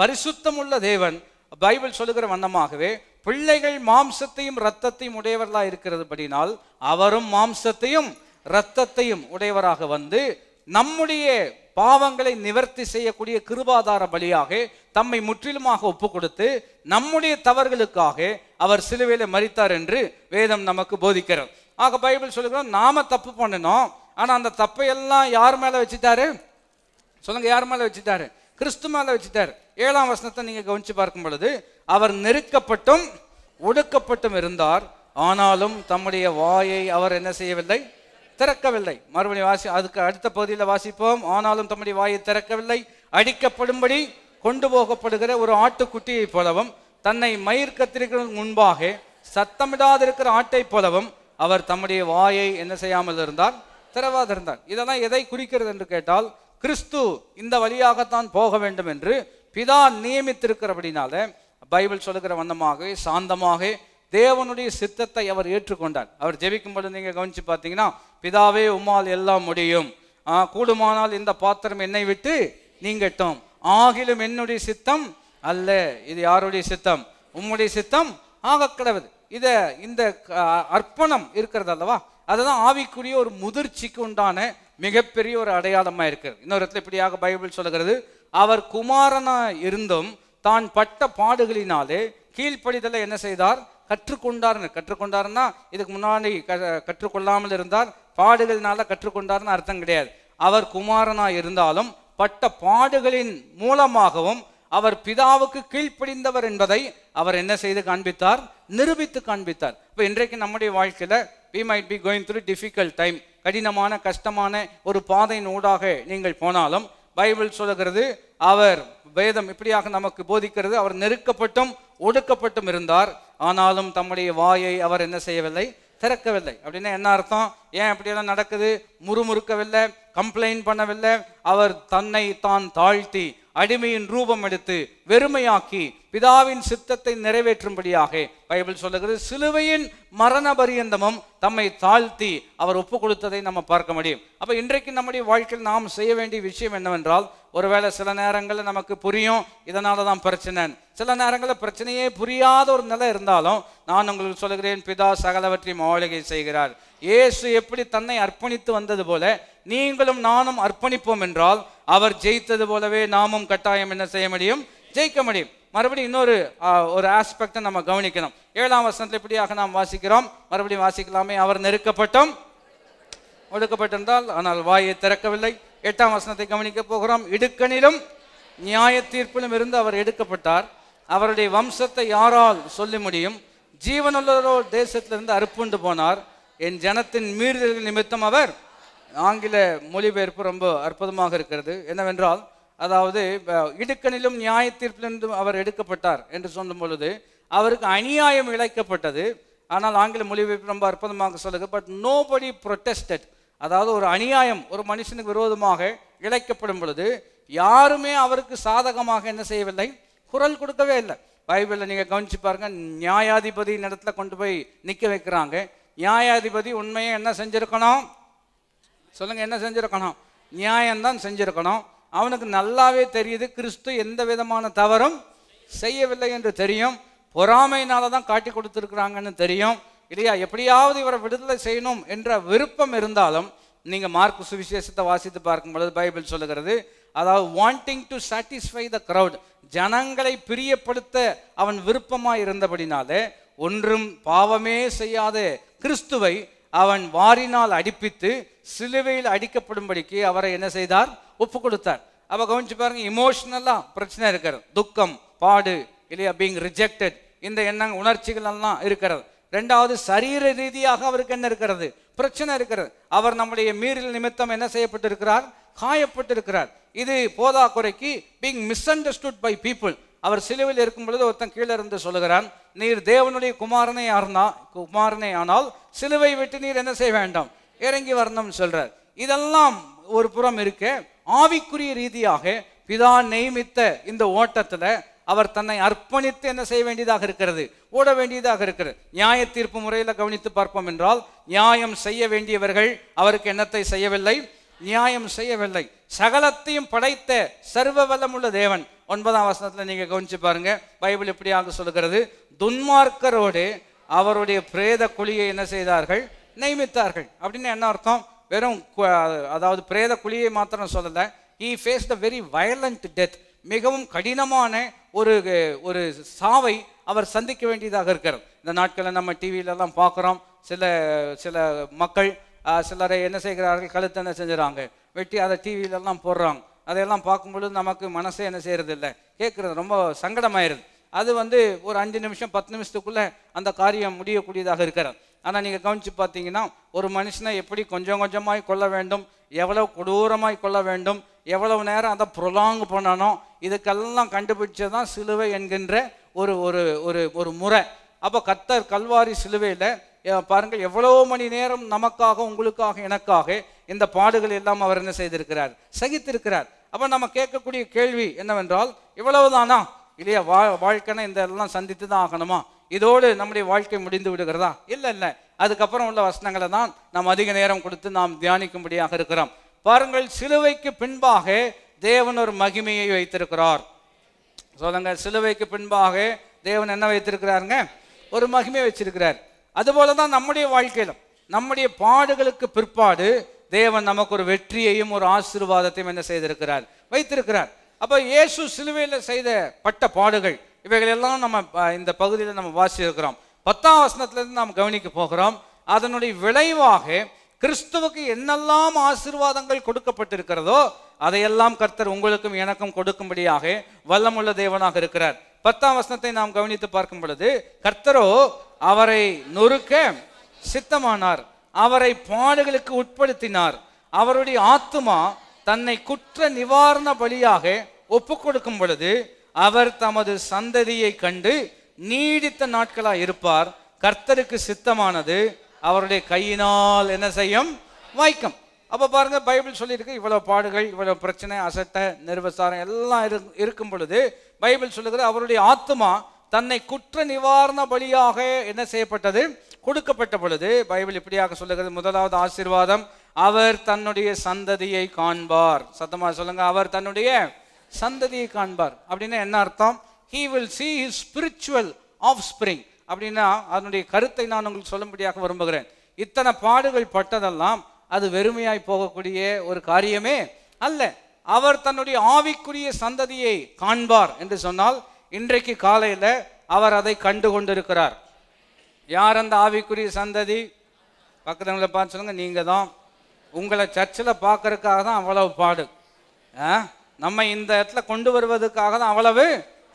Speaker 1: பரிசுத்தம் உள்ள தேவன் பைபிள் சொல்லுகிற வண்ணமாகவே பிள்ளைகள் மாம்சத்தையும் ரத்தத்தையும் உடையவர்களாக இருக்கிறது படினால் அவரும் மாம்சத்தையும் இரத்தத்தையும் உடையவராக வந்து நம்முடைய பாவங்களை நிவர்த்தி செய்யக்கூடிய கிருபாதார பலியாக தம்மை முற்றிலுமாக ஒப்பு கொடுத்து நம்முடைய தவறுகளுக்காக அவர் சிலுவையில் மறித்தார் என்று வேதம் நமக்கு போதிக்கிறது ஆக பைபிள் சொல்லுகிறோம் நாம தப்பு பண்ணினோம் ஆனால் அந்த தப்பை எல்லாம் யார் மேலே வச்சுட்டாரு சொல்லுங்க யார் மேலே வச்சுட்டாரு கிறிஸ்து மேலே வச்சுட்டார் ஏழாம் வசனத்தை நீங்கள் கவனித்து பார்க்கும் பொழுது அவர் நெருக்கப்பட்டும் ஒடுக்கப்பட்டும் இருந்தார் ஆனாலும் தம்முடைய வாயை அவர் என்ன செய்யவில்லை திறக்கவில்லை மறுபடியும் வாசி அதுக்கு அடுத்த பகுதியில் வாசிப்போம் ஆனாலும் தம்முடைய வாயை திறக்கவில்லை அடிக்கப்படும்படி கொண்டு போகப்படுகிற ஒரு ஆட்டுக்குட்டியைப் போலவும் தன்னை மயிர் முன்பாக சத்தமிடாதிருக்கிற ஆட்டைப் போலவும் அவர் தம்முடைய வாயை என்ன செய்யாமல் இருந்தார் திறவாது இருந்தார் இதெல்லாம் எதை குறிக்கிறது என்று கேட்டால் கிறிஸ்து இந்த வழியாகத்தான் போக வேண்டும் என்று பிதா நியமித்திருக்கிறபடினால பைபிள் சொல்லுகிற வண்ணமாக சாந்தமாக தேவனுடைய சித்தத்தை அவர் ஏற்றுக்கொண்டார் அவர் ஜெபிக்கும் பொழுது நீங்கள் கவனித்து பார்த்தீங்கன்னா பிதாவே உம்மால் எல்லாம் முடியும் கூடுமானால் இந்த பாத்திரம் என்னை விட்டு நீங்கட்டும் ஆகிலும் என்னுடைய சித்தம் அல்ல இது யாருடைய சித்தம் உம்முடைய சித்தம் ஆக கிடவுது இதை இந்த அர்ப்பணம் இருக்கிறது அல்லவா அதுதான் ஆவிக்குரிய ஒரு முதிர்ச்சிக்கு உண்டான மிகப்பெரிய ஒரு அடையாளமாக இருக்கிறது இன்னொரு இடத்துல இப்படியாக பைபிள் சொல்லுகிறது அவர் குமாரனா இருந்தும் தான் பட்ட பாடுகளினாலே கீழ்ப்படிதலை என்ன செய்தார் கற்றுக்கொண்டார்னு கற்றுக்கொண்டார்னா இதுக்கு முன்னாடி கற்றுக்கொள்ளாமல் இருந்தார் பாடுகளினால கற்றுக்கொண்டார்னு அர்த்தம் கிடையாது அவர் குமாரனா இருந்தாலும் பட்ட பாடுகளின் மூலமாகவும் அவர் பிதாவுக்கு கீழ்ப்படிந்தவர் என்பதை அவர் என்ன செய்து காண்பித்தார் நிரூபித்து காண்பித்தார் இப்போ இன்றைக்கு நம்முடைய வாழ்க்கையில் we might be going through difficult time கடினமான கஷ்டமான ஒரு பாதையின் ஊடாக நீங்கள் போனாலும் பைபிள் சொல்லுகிறது அவர் வேதம் இப்படியாக நமக்கு போதிக்கிறது அவர் நெருக்கப்பட்டும் ஒடுக்கப்பட்டும் இருந்தார் ஆனாலும் தம்முடைய வாயை அவர் என்ன செய்யவில்லை திறக்கவில்லை அப்படின்னா என்ன அர்த்தம் ஏன் அப்படியெல்லாம் நடக்குது முறுமுறுக்கவில்லை கம்ப்ளைண்ட் பண்ணவில்லை அவர் தன்னை தான் தாழ்த்தி அடிமையின் ரூபம் எடுத்து வெறுமையாக்கி பிதாவின் சித்தத்தை நிறைவேற்றும்படியாக பைபிள் சொல்லுகிறது சிலுவையின் மரண பரியந்தமும் தம்மை தாழ்த்தி அவர் ஒப்பு கொடுத்ததை நம்ம பார்க்க முடியும் அப்போ இன்றைக்கு நம்முடைய வாழ்க்கையில் நாம் செய்ய வேண்டிய விஷயம் என்னவென்றால் ஒருவேளை சில நேரங்களில் நமக்கு புரியும் இதனால தான் பிரச்சனை சில நேரங்களில் பிரச்சனையே புரியாத ஒரு நிலை இருந்தாலும் நான் உங்களுக்கு சொல்லுகிறேன் பிதா சகலவற்றையும் மாளிகை செய்கிறார் இயேசு எப்படி தன்னை அர்ப்பணித்து வந்தது போல நீங்களும் நானும் அர்ப்பணிப்போம் என்றால் அவர் ஜெயித்தது போலவே நாமும் கட்டாயம் என்ன செய்ய முடியும் ஜெயிக்க முடியும் மறுபடியும் இன்னொரு ஒரு ஆஸ்பெக்டை நம்ம கவனிக்கணும் ஏழாம் வசனத்தில் இப்படியாக நாம் வாசிக்கிறோம் மறுபடியும் வாசிக்கலாமே அவர் நெருக்கப்பட்டோம் ஒடுக்கப்பட்டிருந்தால் ஆனால் வாயை திறக்கவில்லை எட்டாம் வசனத்தை கவனிக்க போகிறோம் இடுக்கணிலும் நியாய தீர்ப்பிலும் இருந்து அவர் எடுக்கப்பட்டார் அவருடைய வம்சத்தை யாரால் சொல்லி முடியும் ஜீவனுள்ளதோ தேசத்திலிருந்து அறுப்புண்டு போனார் என் ஜனத்தின் மீறுதல்கள் நிமித்தம் அவர் ஆங்கில மொழிபெயர்ப்பு ரொம்ப அற்புதமாக இருக்கிறது என்னவென்றால் அதாவது இடுக்கனிலும் நியாய தீர்ப்பிலிருந்தும் அவர் எடுக்கப்பட்டார் என்று சொல்லும் பொழுது அவருக்கு அநியாயம் இழைக்கப்பட்டது ஆனால் ஆங்கில மொழிபெயர்ப்பு ரொம்ப அற்புதமாக சொல்லுது பட் நோ படி ப்ரொட்டஸ்டட் அதாவது ஒரு அநியாயம் ஒரு மனுஷனுக்கு விரோதமாக இழைக்கப்படும் பொழுது யாருமே அவருக்கு சாதகமாக என்ன செய்யவில்லை குரல் கொடுக்கவே இல்லை பைபிளில் நீங்கள் கவனித்து பாருங்கள் நியாயாதிபதி இடத்துல கொண்டு போய் நிற்க வைக்கிறாங்க நியாயாதிபதி உண்மையை என்ன செஞ்சுருக்கணும் சொல்லுங்க என்ன செஞ்சிருக்கணும் நியாயம்தான் செஞ்சுருக்கணும் அவனுக்கு நல்லாவே தெரியுது கிறிஸ்து எந்த விதமான தவறும் செய்யவில்லை என்று தெரியும் பொறாமையினால தான் காட்டி கொடுத்துருக்குறாங்கன்னு தெரியும் இல்லையா எப்படியாவது இவரை விடுதலை செய்யணும் என்ற விருப்பம் இருந்தாலும் நீங்கள் மார்க் சுவிசேஷத்தை வாசித்து பார்க்கும் பொழுது பைபிள் சொல்லுகிறது அதாவது wanting to satisfy the crowd ஜனங்களை பிரியப்படுத்த அவன் விருப்பமாக இருந்தபடினாலே ஒன்றும் பாவமே செய்யாத கிறிஸ்துவை அவன் வாரினால் அடிப்பித்து சிலுவையில் அடிக்கப்படும்படிக்கு அவரை என்ன செய்தார் ஒப்பு கொடுத்தார் அப்போ கவனிச்சு பாருங்க இமோஷனலாக பிரச்சனை இருக்கிறது துக்கம் பாடு இல்லையா பீங் ரிஜெக்டட் இந்த எண்ணங்க உணர்ச்சிகள் எல்லாம் இருக்கிறது ரெண்டாவது சரீர ரீதியாக அவருக்கு என்ன இருக்கிறது பிரச்சனை இருக்கிறது அவர் நம்முடைய மீறில் நிமித்தம் என்ன செய்யப்பட்டிருக்கிறார் காயப்பட்டிருக்கிறார் இது போதா குறைக்கு being misunderstood by people அவர் சிலுவையில் இருக்கும் பொழுது ஒருத்தன் கீழே இருந்து சொல்லுகிறான் நீர் தேவனுடைய குமாரனை ஆர்ந்தா குமாரனை ஆனால் சிலுவை விட்டு நீர் என்ன செய்ய வேண்டாம் இறங்கி வரணும்னு சொல்கிறார் இதெல்லாம் ஒரு புறம் இருக்க ஆவிக்குரிய ரீதியாக பிதா நியமித்த இந்த ஓட்டத்தில் அவர் தன்னை அர்ப்பணித்து என்ன செய்ய வேண்டியதாக இருக்கிறது ஓட வேண்டியதாக இருக்கிறது நியாய தீர்ப்பு முறையில் கவனித்து பார்ப்போம் என்றால் நியாயம் செய்ய வேண்டியவர்கள் அவருக்கு என்னத்தை செய்யவில்லை நியாயம் செய்யவில்லை சகலத்தையும் படைத்த சர்வ வலம் உள்ள தேவன் ஒன்பதாம் வசனத்தில் நீங்கள் கவனிச்சு பாருங்க பைபிள் எப்படியாக சொல்லுகிறது துன்மார்க்கரோடு அவருடைய பிரேத குழியை என்ன செய்தார்கள் நியமித்தார்கள் அப்படின்னு என்ன அர்த்தம் வெறும் அதாவது பிரேத குழியை மாத்திரம் சொல்லலை he face the very violent death மிகவும் கடினமான ஒரு ஒரு சாவை அவர் சந்திக்க வேண்டியதாக இருக்கிறது இந்த நாட்களில் நம்ம டிவியிலலாம் பார்க்குறோம் சில சில மக்கள் சிலரை என்ன செய்கிறார்கள் கழுத்து என்ன செஞ்சுறாங்க வெட்டி அதை டிவியிலலாம் போடுறாங்க அதையெல்லாம் பார்க்கும்பொழுது நமக்கு மனசே என்ன செய்கிறது இல்லை கேட்குறது ரொம்ப சங்கடமாயிருது அது வந்து ஒரு அஞ்சு நிமிஷம் பத்து நிமிஷத்துக்குள்ளே அந்த காரியம் முடியக்கூடியதாக இருக்கிறது ஆனால் நீங்கள் கவனித்து பார்த்தீங்கன்னா ஒரு மனுஷனை எப்படி கொஞ்சம் கொஞ்சமாய் கொள்ள வேண்டும் எவ்வளோ கொடூரமாய் கொள்ள வேண்டும் எவ்வளவு நேரம் அதை புரலாங் பண்ணணும் இதுக்கெல்லாம் கண்டுபிடிச்சது தான் சிலுவை என்கின்ற ஒரு ஒரு ஒரு ஒரு முறை அப்போ கத்தர் கல்வாரி சிலுவையில் பாருங்கள் எவ்வளோ மணி நேரம் நமக்காக உங்களுக்காக எனக்காக இந்த பாடுகள் எல்லாம் அவர் என்ன செய்திருக்கிறார் சகித்திருக்கிறார் அப்போ நம்ம கேட்கக்கூடிய கேள்வி என்னவென்றால் இவ்வளவுதானா இல்லையா வா வாழ்க்கைன்னா இந்த எல்லாம் சந்தித்து தான் ஆகணுமா இதோடு நம்முடைய வாழ்க்கை முடிந்து விடுகிறதா இல்லை இல்லை அதுக்கப்புறம் உள்ள வசனங்களை தான் நாம் அதிக நேரம் கொடுத்து நாம் தியானிக்கும்படியாக இருக்கிறோம் பாருங்கள் சிலுவைக்கு பின்பாக தேவன் ஒரு மகிமையை வைத்திருக்கிறார் சொல்லுங்க சிலுவைக்கு பின்பாக தேவன் என்ன வைத்திருக்கிறாருங்க ஒரு மகிமை வச்சிருக்கிறார் அதுபோல தான் நம்முடைய வாழ்க்கையிலும் நம்முடைய பாடுகளுக்கு பிற்பாடு தேவன் நமக்கு ஒரு வெற்றியையும் ஒரு ஆசீர்வாதத்தையும் என்ன செய்திருக்கிறார் வைத்திருக்கிறார் அப்போ இயேசு சிலுவையில் செய்த பட்ட பாடுகள் இவைகளெல்லாம் நம்ம இந்த பகுதியில் நம்ம வாசிச்சிருக்கிறோம் பத்தாம் வசனத்திலேருந்து நாம் கவனிக்க போகிறோம் அதனுடைய விளைவாக கிறிஸ்துவுக்கு என்னெல்லாம் ஆசீர்வாதங்கள் கொடுக்கப்பட்டிருக்கிறதோ அதையெல்லாம் கர்த்தர் உங்களுக்கும் எனக்கும் கொடுக்கும்படியாக வல்லமுள்ள தேவனாக இருக்கிறார் பத்தாம் வசனத்தை நாம் கவனித்து பார்க்கும் பொழுது கர்த்தரோ அவரை நொறுக்க சித்தமானார் அவரை பாடுகளுக்கு உட்படுத்தினார் அவருடைய ஆத்துமா தன்னை குற்ற நிவாரண பலியாக ஒப்பு கொடுக்கும் பொழுது அவர் தமது சந்ததியை கண்டு நீடித்த நாட்களாக இருப்பார் கர்த்தருக்கு சித்தமானது அவருடைய கையினால் என்ன செய்யும் வைக்கம் அப்போ பாருங்க பைபிள் சொல்லியிருக்கு இவ்வளோ பாடுகள் இவ்வளோ பிரச்சனை அசட்ட நிர்வசாரம் எல்லாம் இரு இருக்கும் பொழுது பைபிள் சொல்லுகிறது அவருடைய ஆத்மா தன்னை குற்ற நிவாரண பலியாக என்ன செய்யப்பட்டது கொடுக்கப்பட்ட பொழுது பைபிள் இப்படியாக சொல்லுகிறது முதலாவது ஆசீர்வாதம் அவர் தன்னுடைய சந்ததியை காண்பார் சத்தமாக சொல்லுங்க அவர் தன்னுடைய சந்ததியை காண்பார் அப்படின்னா என்ன அர்த்தம் he will see his spiritual offspring அப்படின்னா அதனுடைய கருத்தை நான் உங்களுக்கு சொல்லும்படியாக விரும்புகிறேன் இத்தனை பாடுகள் பட்டதெல்லாம் அது வெறுமையாய் போகக்கூடிய ஒரு காரியமே அல்ல அவர் தன்னுடைய ஆவிக்குரிய சந்ததியை காண்பார் என்று சொன்னால் இன்றைக்கு காலையில் அவர் அதை கண்டு கொண்டிருக்கிறார் யார் அந்த ஆவிக்குரிய சந்ததி பக்கத்தவங்களை பார்த்து சொல்லுங்க நீங்கள் தான் உங்களை சர்ச்சில் பார்க்கறதுக்காக தான் அவ்வளவு பாடு ஆ நம்ம இந்த இடத்துல கொண்டு வருவதற்காக தான் அவ்வளவு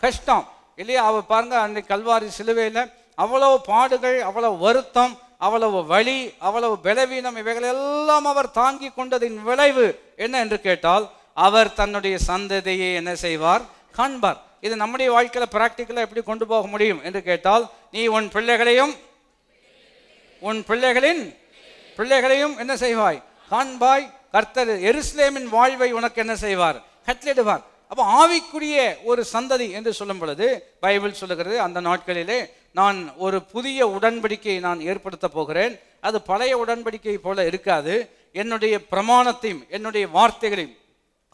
Speaker 1: கஷ்டம் இல்லையா அவள் பாருங்க அன்னைக்கு கல்வாரி சிலுவையில் அவ்வளவு பாடுகள் அவ்வளவு வருத்தம் அவ்வளவு வழி அவ்வளவு பலவீனம் இவைகள் எல்லாம் அவர் தாங்கி கொண்டதின் விளைவு என்ன என்று கேட்டால் அவர் தன்னுடைய சந்ததியை என்ன செய்வார் காண்பார் இது நம்முடைய வாழ்க்கையில் ப்ராக்டிக்கலாக எப்படி கொண்டு போக முடியும் என்று கேட்டால் நீ உன் பிள்ளைகளையும் உன் பிள்ளைகளின் பிள்ளைகளையும் என்ன செய்வாய் காண்பாய் கர்த்தர் எருஸ்லேமின் வாழ்வை உனக்கு என்ன செய்வார் கட்டளிடுவார் அப்போ ஆவிக்குரிய ஒரு சந்ததி என்று சொல்லும் பொழுது பைபிள் சொல்லுகிறது அந்த நாட்களிலே நான் ஒரு புதிய உடன்படிக்கையை நான் ஏற்படுத்த போகிறேன் அது பழைய உடன்படிக்கை போல இருக்காது என்னுடைய பிரமாணத்தையும் என்னுடைய வார்த்தைகளையும்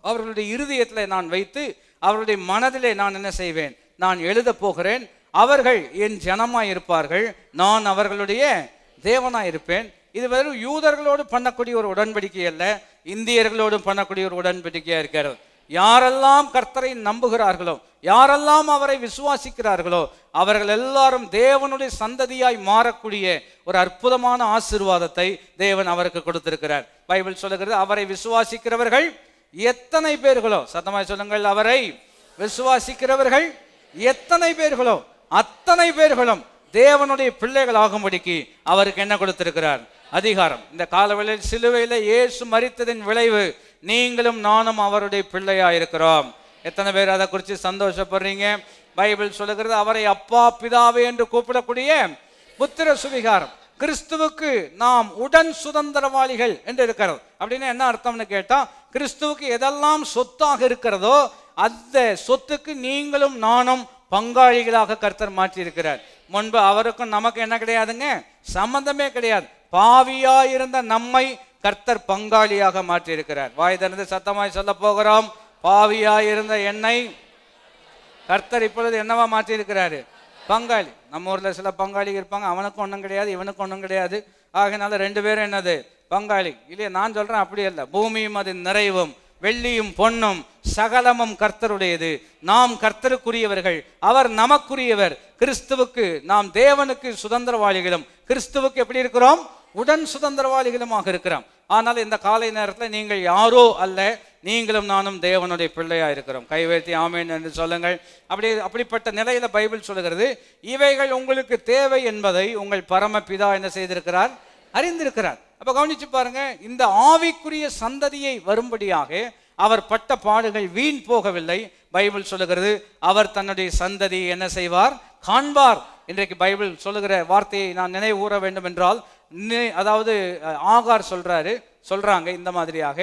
Speaker 1: அவர்களுடைய இருதயத்தில் நான் வைத்து அவருடைய மனதிலே நான் என்ன செய்வேன் நான் எழுத போகிறேன் அவர்கள் என் ஜனமாய் இருப்பார்கள் நான் அவர்களுடைய தேவனாய் இருப்பேன் இது வெறும் யூதர்களோடு பண்ணக்கூடிய ஒரு உடன்படிக்கை அல்ல இந்தியர்களோடு பண்ணக்கூடிய ஒரு உடன்படிக்கையாக இருக்கிறது யாரெல்லாம் கர்த்தரை நம்புகிறார்களோ யாரெல்லாம் அவரை விசுவாசிக்கிறார்களோ அவர்கள் எல்லாரும் தேவனுடைய சந்ததியாய் மாறக்கூடிய ஒரு அற்புதமான ஆசிர்வாதத்தை தேவன் அவருக்கு கொடுத்திருக்கிறார் பைபிள் சொல்லுகிறது அவரை விசுவாசிக்கிறவர்கள் எத்தனை பேர்களோ சத்தமாய் சொல்லுங்கள் அவரை விசுவாசிக்கிறவர்கள் எத்தனை பேர்களோ அத்தனை பேர்களும் தேவனுடைய பிள்ளைகள் ஆகும்படிக்கு அவருக்கு என்ன கொடுத்திருக்கிறார் அதிகாரம் இந்த காலவெளியில் சிலுவையில் இயேசு மறித்ததின் விளைவு நீங்களும் நானும் அவருடைய பிள்ளையாக இருக்கிறோம் எத்தனை பேர் அதை குறித்து சந்தோஷப்படுறீங்க பைபிள் சொல்லுகிறது அவரை அப்பா பிதாவே என்று கூப்பிடக்கூடிய புத்திர சுவிகாரம் கிறிஸ்துவுக்கு நாம் உடன் சுதந்திரவாளிகள் என்று இருக்கிறது அப்படின்னு என்ன அர்த்தம்னு கேட்டால் கிறிஸ்துவுக்கு எதெல்லாம் சொத்தாக இருக்கிறதோ அந்த சொத்துக்கு நீங்களும் நானும் பங்காளிகளாக கருத்தர் மாற்றியிருக்கிறார் முன்பு அவருக்கும் நமக்கு என்ன கிடையாதுங்க சம்மந்தமே கிடையாது பாவியாயிருந்த நம்மை கர்த்தர் பங்காளியாக மாற்றியிருக்கிறார் வாய் திறந்து சத்தமாய் சொல்ல போகிறோம் பாவியாய் இருந்த என்னை கர்த்தர் இப்பொழுது என்னவா மாற்றியிருக்கிறாரு பங்காளி நம்ம ஊரில் சில பங்காளி இருப்பாங்க அவனுக்கும் ஒன்றும் கிடையாது இவனுக்கும் ஒன்றும் கிடையாது ஆகினால ரெண்டு பேரும் என்னது பங்காளி இல்லையா நான் சொல்கிறேன் அப்படி இல்லை பூமியும் அது நிறைவும் வெள்ளியும் பொன்னும் சகலமும் கர்த்தருடையது நாம் கர்த்தருக்குரியவர்கள் அவர் நமக்குரியவர் கிறிஸ்துவுக்கு நாம் தேவனுக்கு சுதந்திரவாளிகளும் கிறிஸ்துவுக்கு எப்படி இருக்கிறோம் உடன் சுதந்திரவாளிகளுமாக இருக்கிறோம் ஆனால் இந்த காலை நேரத்தில் நீங்கள் யாரோ அல்ல நீங்களும் நானும் தேவனுடைய பிள்ளையாக இருக்கிறோம் கைவேற்றி ஆமேன் என்று சொல்லுங்கள் அப்படி அப்படிப்பட்ட நிலையில் பைபிள் சொல்லுகிறது இவைகள் உங்களுக்கு தேவை என்பதை உங்கள் பரமபிதா என்ன செய்திருக்கிறார் அறிந்திருக்கிறார் அப்போ கவனிச்சு பாருங்க இந்த ஆவிக்குரிய சந்ததியை வரும்படியாக அவர் பட்ட பாடுகள் வீண் போகவில்லை பைபிள் சொல்லுகிறது அவர் தன்னுடைய சந்ததியை என்ன செய்வார் காண்பார் இன்றைக்கு பைபிள் சொல்லுகிற வார்த்தையை நான் நினைவு கூற வேண்டும் என்றால் அதாவது ஆகார் சொல்றாரு சொல்றாங்க இந்த மாதிரியாக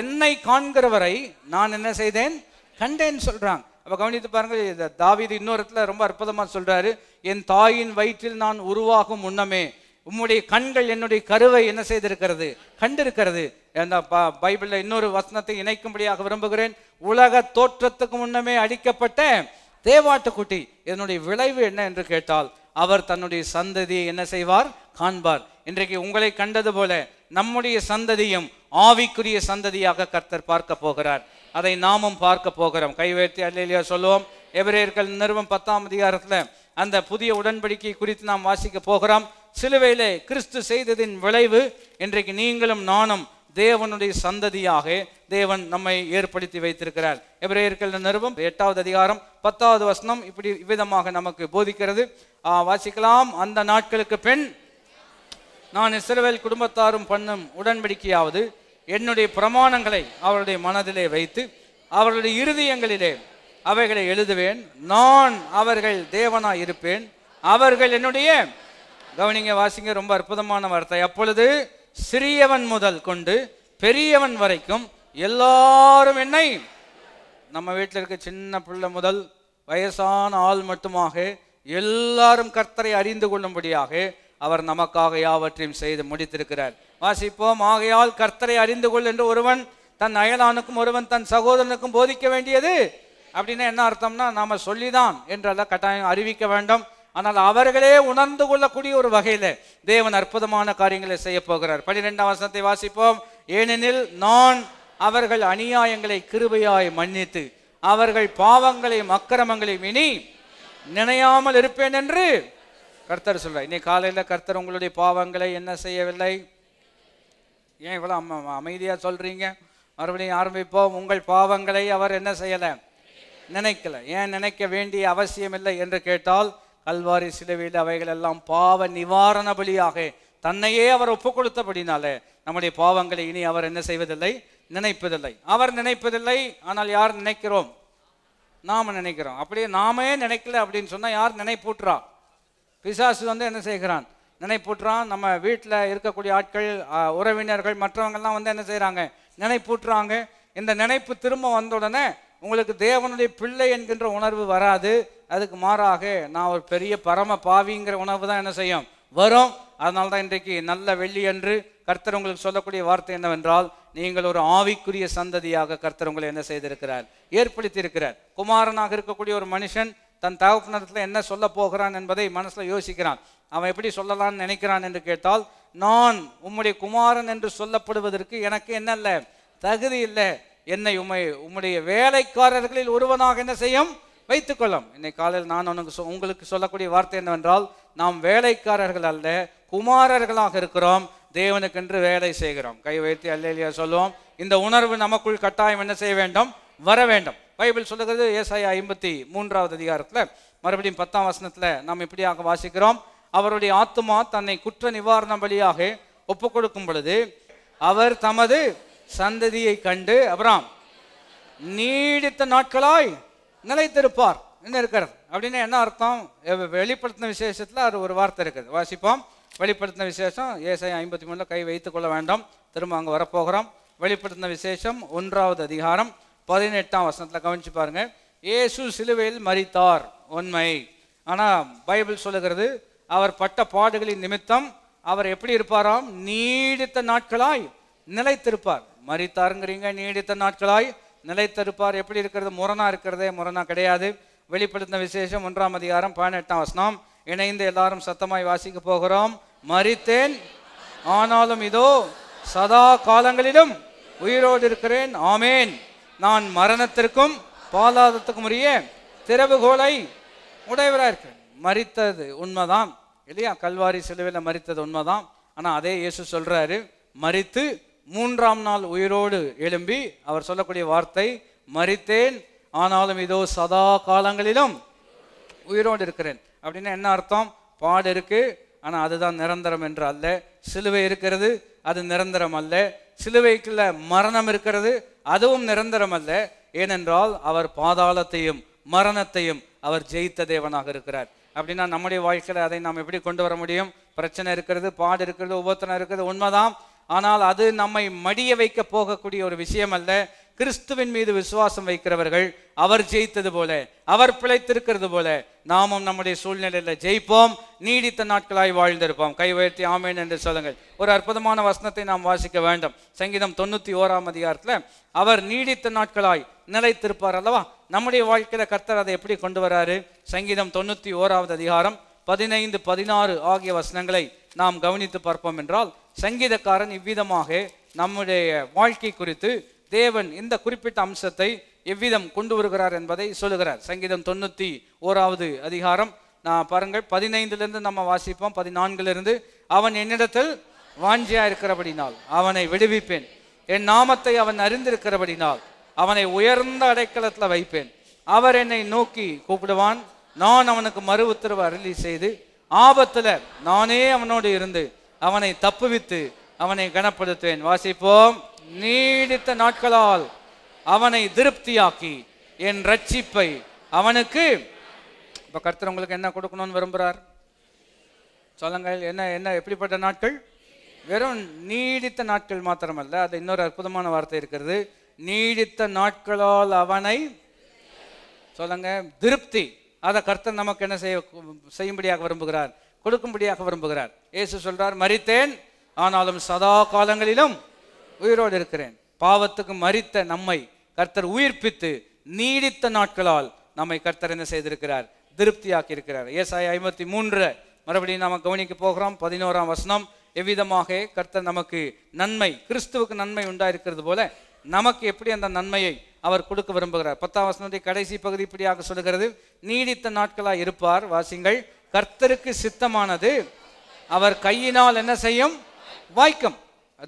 Speaker 1: என்னை காண்கிறவரை நான் என்ன செய்தேன் கண்டேன் சொல்றாங்க அப்போ கவனித்து பாருங்க தாவீது இன்னொரு இடத்துல ரொம்ப அற்புதமாக சொல்றாரு என் தாயின் வயிற்றில் நான் உருவாகும் முன்னமே உம்முடைய கண்கள் என்னுடைய கருவை என்ன செய்திருக்கிறது கண்டிருக்கிறது அந்த பைபிளில் இன்னொரு வசனத்தை இணைக்கும்படியாக விரும்புகிறேன் உலக தோற்றத்துக்கு முன்னமே அடிக்கப்பட்ட தேவாட்டுக்குட்டி இதனுடைய விளைவு என்ன என்று கேட்டால் அவர் தன்னுடைய சந்ததியை என்ன செய்வார் காண்பார் இன்றைக்கு உங்களை கண்டது போல நம்முடைய சந்ததியும் ஆவிக்குரிய சந்ததியாக கர்த்தர் பார்க்க போகிறார் அதை நாமும் பார்க்க போகிறோம் கைவேற்றி அல்லையா சொல்லுவோம் எபிரேயர்கள் நிறுவம் பத்தாம் அதிகாரத்தில் அந்த புதிய உடன்படிக்கை குறித்து நாம் வாசிக்க போகிறோம் சிலுவையிலே கிறிஸ்து செய்ததின் விளைவு இன்றைக்கு நீங்களும் நானும் தேவனுடைய சந்ததியாக தேவன் நம்மை ஏற்படுத்தி வைத்திருக்கிறார் எபிரேயர்கள் நிறுவம் எட்டாவது அதிகாரம் பத்தாவது வசனம் இப்படி விதமாக நமக்கு போதிக்கிறது வாசிக்கலாம் அந்த நாட்களுக்கு பெண் நான் இஸ்ரவேல் குடும்பத்தாரும் பண்ணும் உடன்படிக்கையாவது என்னுடைய பிரமாணங்களை அவருடைய மனதிலே வைத்து அவருடைய இருதயங்களிலே அவைகளை எழுதுவேன் நான் அவர்கள் தேவனாய் இருப்பேன் அவர்கள் என்னுடைய கவனிங்க வாசிங்க ரொம்ப அற்புதமான வார்த்தை அப்பொழுது சிறியவன் முதல் கொண்டு பெரியவன் வரைக்கும் எல்லாரும் என்னை நம்ம வீட்டில் இருக்க சின்ன பிள்ளை முதல் வயசான ஆள் மட்டுமாக எல்லாரும் கர்த்தரை அறிந்து கொள்ளும்படியாக அவர் நமக்காக யாவற்றையும் செய்து முடித்திருக்கிறார் வாசிப்போம் ஆகையால் கர்த்தரை அறிந்து கொள் என்று ஒருவன் தன் அயலானுக்கும் ஒருவன் தன் சகோதரனுக்கும் போதிக்க வேண்டியது அப்படின்னா என்ன அர்த்தம்னா நாம் சொல்லிதான் என்றெல்லாம் கட்டாயம் அறிவிக்க வேண்டும் ஆனால் அவர்களே உணர்ந்து கொள்ளக்கூடிய ஒரு வகையில் தேவன் அற்புதமான காரியங்களை செய்ய போகிறார் பன்னிரெண்டாம் வசனத்தை வாசிப்போம் ஏனெனில் நான் அவர்கள் அநியாயங்களை கிருபையாய் மன்னித்து அவர்கள் பாவங்களையும் அக்கிரமங்களையும் இனி நினையாமல் இருப்பேன் என்று கர்த்தர் சொல்கிறார் இன்னைக்கு காலையில் கர்த்தர் உங்களுடைய பாவங்களை என்ன செய்யவில்லை ஏன் இவ்வளோ அம் அமைதியாக சொல்கிறீங்க மறுபடியும் ஆரம்பிப்போம் உங்கள் பாவங்களை அவர் என்ன செய்யலை நினைக்கல ஏன் நினைக்க வேண்டிய அவசியம் இல்லை என்று கேட்டால் கல்வாரி சிலுவையில் அவைகள் எல்லாம் பாவ நிவாரண பலியாக தன்னையே அவர் ஒப்பு கொடுத்தபடினாலே நம்முடைய பாவங்களை இனி அவர் என்ன செய்வதில்லை நினைப்பதில்லை அவர் நினைப்பதில்லை ஆனால் யார் நினைக்கிறோம் நாம் நினைக்கிறோம் அப்படியே நாமே நினைக்கல அப்படின்னு சொன்னால் யார் நினைப்பூட்டுறா பிசாசு வந்து என்ன செய்கிறான் நினைப்பூட்டுறான் நம்ம வீட்டில் இருக்கக்கூடிய ஆட்கள் உறவினர்கள் மற்றவங்கெல்லாம் வந்து என்ன செய்கிறாங்க நினைப்பூட்டுறாங்க இந்த நினைப்பு திரும்ப வந்த உடனே உங்களுக்கு தேவனுடைய பிள்ளை என்கின்ற உணர்வு வராது அதுக்கு மாறாக நான் ஒரு பெரிய பரம பாவிங்கிற உணர்வு தான் என்ன செய்யும் வரும் அதனால தான் இன்றைக்கு நல்ல வெள்ளி என்று கர்த்தர் உங்களுக்கு சொல்லக்கூடிய வார்த்தை என்னவென்றால் நீங்கள் ஒரு ஆவிக்குரிய சந்ததியாக கர்த்தர் உங்களை என்ன செய்திருக்கிறார் ஏற்படுத்தி இருக்கிறார் குமாரனாக இருக்கக்கூடிய ஒரு மனுஷன் தன் தகப்பனத்தில் என்ன சொல்ல போகிறான் என்பதை மனசில் யோசிக்கிறான் அவன் எப்படி சொல்லலாம்னு நினைக்கிறான் என்று கேட்டால் நான் உம்முடைய குமாரன் என்று சொல்லப்படுவதற்கு எனக்கு என்ன இல்லை தகுதி இல்லை என்னை உமை உம்முடைய வேலைக்காரர்களில் ஒருவனாக என்ன செய்யும் வைத்துக்கொள்ளும் இன்னைக்கு காலையில் நான் உனக்கு உங்களுக்கு சொல்லக்கூடிய வார்த்தை என்னவென்றால் நாம் வேலைக்காரர்கள் அல்ல குமாரர்களாக இருக்கிறோம் தேவனுக்கென்று வேலை செய்கிறோம் கை வைத்து அல்லையா சொல்லுவோம் இந்த உணர்வு நமக்குள் கட்டாயம் என்ன செய்ய வேண்டும் வர வேண்டும் பைபிள் சொல்லுகிறது ஏசாயா ஐம்பத்தி மூன்றாவது அதிகாரத்தில் மறுபடியும் பத்தாம் வசனத்தில் நாம் எப்படியாக வாசிக்கிறோம் அவருடைய ஆத்மா தன்னை குற்ற நிவாரண வழியாக ஒப்பு கொடுக்கும் பொழுது அவர் தமது சந்ததியை கண்டு அப்புறம் நீடித்த நாட்களாய் நிலைத்திருப்பார் என்ன இருக்கிறது அப்படின்னா என்ன அர்த்தம் வெளிப்படுத்தின விசேஷத்தில் அது ஒரு வார்த்தை இருக்குது வாசிப்போம் வெளிப்படுத்தின விசேஷம் ஏசாயம் ஐம்பத்தி மூணில் கை வைத்துக்கொள்ள கொள்ள வேண்டாம் திரும்ப அங்கே வரப்போகிறோம் வெளிப்படுத்தின விசேஷம் ஒன்றாவது அதிகாரம் பதினெட்டாம் வசனத்தில் கவனிச்சு பாருங்கள் ஏசு சிலுவையில் மறித்தார் உண்மை ஆனால் பைபிள் சொல்லுகிறது அவர் பட்ட பாடுகளின் நிமித்தம் அவர் எப்படி இருப்பாராம் நீடித்த நாட்களாய் நிலைத்திருப்பார் மறித்தாருங்கிறீங்க நீடித்த நாட்களாய் நிலைத்திருப்பார் எப்படி இருக்கிறது முரணா இருக்கிறதே முரணா கிடையாது வெளிப்படுத்தின விசேஷம் ஒன்றாம் அதிகாரம் பதினெட்டாம் வசனம் இணைந்து எல்லாரும் சத்தமாய் வாசிக்க போகிறோம் மறித்தேன் ஆனாலும் இதோ சதா காலங்களிலும் உயிரோடு இருக்கிறேன் ஆமேன் நான் மரணத்திற்கும் பாலாதத்துக்கும் உரிய திறவுகோலை உடையவராக இருக்கேன் மறித்தது உண்மைதான் இல்லையா கல்வாரி சிலுவையில் மறித்தது உண்மைதான் ஆனால் அதே இயேசு சொல்கிறாரு மறித்து மூன்றாம் நாள் உயிரோடு எழும்பி அவர் சொல்லக்கூடிய வார்த்தை மறித்தேன் ஆனாலும் இதோ சதா காலங்களிலும் உயிரோடு இருக்கிறேன் அப்படின்னா என்ன அர்த்தம் பாடு இருக்குது ஆனால் அதுதான் நிரந்தரம் என்று அல்ல சிலுவை இருக்கிறது அது நிரந்தரம் அல்ல சிலுவைக்குள்ள மரணம் இருக்கிறது அதுவும் நிரந்தரம் அல்ல ஏனென்றால் அவர் பாதாளத்தையும் மரணத்தையும் அவர் ஜெயித்த தேவனாக இருக்கிறார் அப்படின்னா நம்முடைய வாழ்க்கையில் அதை நாம் எப்படி கொண்டு வர முடியும் பிரச்சனை இருக்கிறது பாடு இருக்கிறது உபத்தனம் இருக்கிறது உண்மைதான் ஆனால் அது நம்மை மடிய வைக்க போகக்கூடிய ஒரு விஷயம் அல்ல கிறிஸ்துவின் மீது விசுவாசம் வைக்கிறவர்கள் அவர் ஜெயித்தது போல அவர் பிழைத்திருக்கிறது போல நாமும் நம்முடைய சூழ்நிலையில ஜெயிப்போம் நீடித்த நாட்களாய் வாழ்ந்திருப்போம் கை உயர்த்தி ஆமேன் என்று சொல்லுங்கள் ஒரு அற்புதமான வசனத்தை நாம் வாசிக்க வேண்டும் சங்கீதம் தொண்ணூத்தி ஓராம் அதிகாரத்துல அவர் நீடித்த நாட்களாய் நிலைத்திருப்பார் அல்லவா நம்முடைய வாழ்க்கையில கர்த்தர் அதை எப்படி கொண்டு வராரு சங்கீதம் தொண்ணூத்தி ஓராவது அதிகாரம் பதினைந்து பதினாறு ஆகிய வசனங்களை நாம் கவனித்து பார்ப்போம் என்றால் சங்கீதக்காரன் இவ்விதமாக நம்முடைய வாழ்க்கை குறித்து தேவன் இந்த குறிப்பிட்ட அம்சத்தை எவ்விதம் கொண்டு வருகிறார் என்பதை சொல்லுகிறார் சங்கீதம் தொண்ணூற்றி ஓராவது அதிகாரம் நான் பாருங்கள் பதினைந்துலேருந்து நம்ம வாசிப்போம் பதினான்கிலிருந்து அவன் என்னிடத்தில் வாஞ்சியா இருக்கிறபடினால் அவனை விடுவிப்பேன் என் நாமத்தை அவன் அறிந்திருக்கிறபடினால் அவனை உயர்ந்த அடைக்கலத்தில் வைப்பேன் அவர் என்னை நோக்கி கூப்பிடுவான் நான் அவனுக்கு மறு உத்தரவு அருளி செய்து ஆபத்தில் நானே அவனோடு இருந்து அவனை தப்புவித்து அவனை கனப்படுத்துவேன் வாசிப்போம் நீடித்த நாட்களால் அவனை திருப்தியாக்கி என் ரட்சிப்பை அவனுக்கு இப்போ கருத்தர் உங்களுக்கு என்ன கொடுக்கணும்னு விரும்புகிறார் சொல்லுங்கள் என்ன என்ன எப்படிப்பட்ட நாட்கள் வெறும் நீடித்த நாட்கள் மாத்திரமல்ல அது இன்னொரு அற்புதமான வார்த்தை இருக்கிறது நீடித்த நாட்களால் அவனை சொல்லுங்க திருப்தி அதை கர்த்தர் நமக்கு என்ன செய்ய செய்யும்படியாக விரும்புகிறார் கொடுக்கும்படியாக விரும்புகிறார் ஏசு சொல்றார் மறித்தேன் ஆனாலும் சதா காலங்களிலும் உயிரோடு இருக்கிறேன் பாவத்துக்கு மறித்த நம்மை கர்த்தர் உயிர்ப்பித்து நீடித்த நாட்களால் நம்மை கர்த்தர் என்ன செய்திருக்கிறார் திருப்தியாக்கி இருக்கிறார் ஏசாய் ஐம்பத்தி மூன்று மறுபடியும் நாம் கவனிக்க போகிறோம் பதினோராம் வசனம் எவ்விதமாக கர்த்தர் நமக்கு நன்மை கிறிஸ்துவுக்கு நன்மை உண்டாயிருக்கிறது போல நமக்கு எப்படி அந்த நன்மையை அவர் கொடுக்க விரும்புகிறார் பத்தாம் வசனத்தை கடைசி பகுதி இப்படியாக சொல்லுகிறது நீடித்த நாட்களாக இருப்பார் வாசிங்கள் கர்த்தருக்கு சித்தமானது அவர் கையினால் என்ன செய்யும் வாய்க்கும்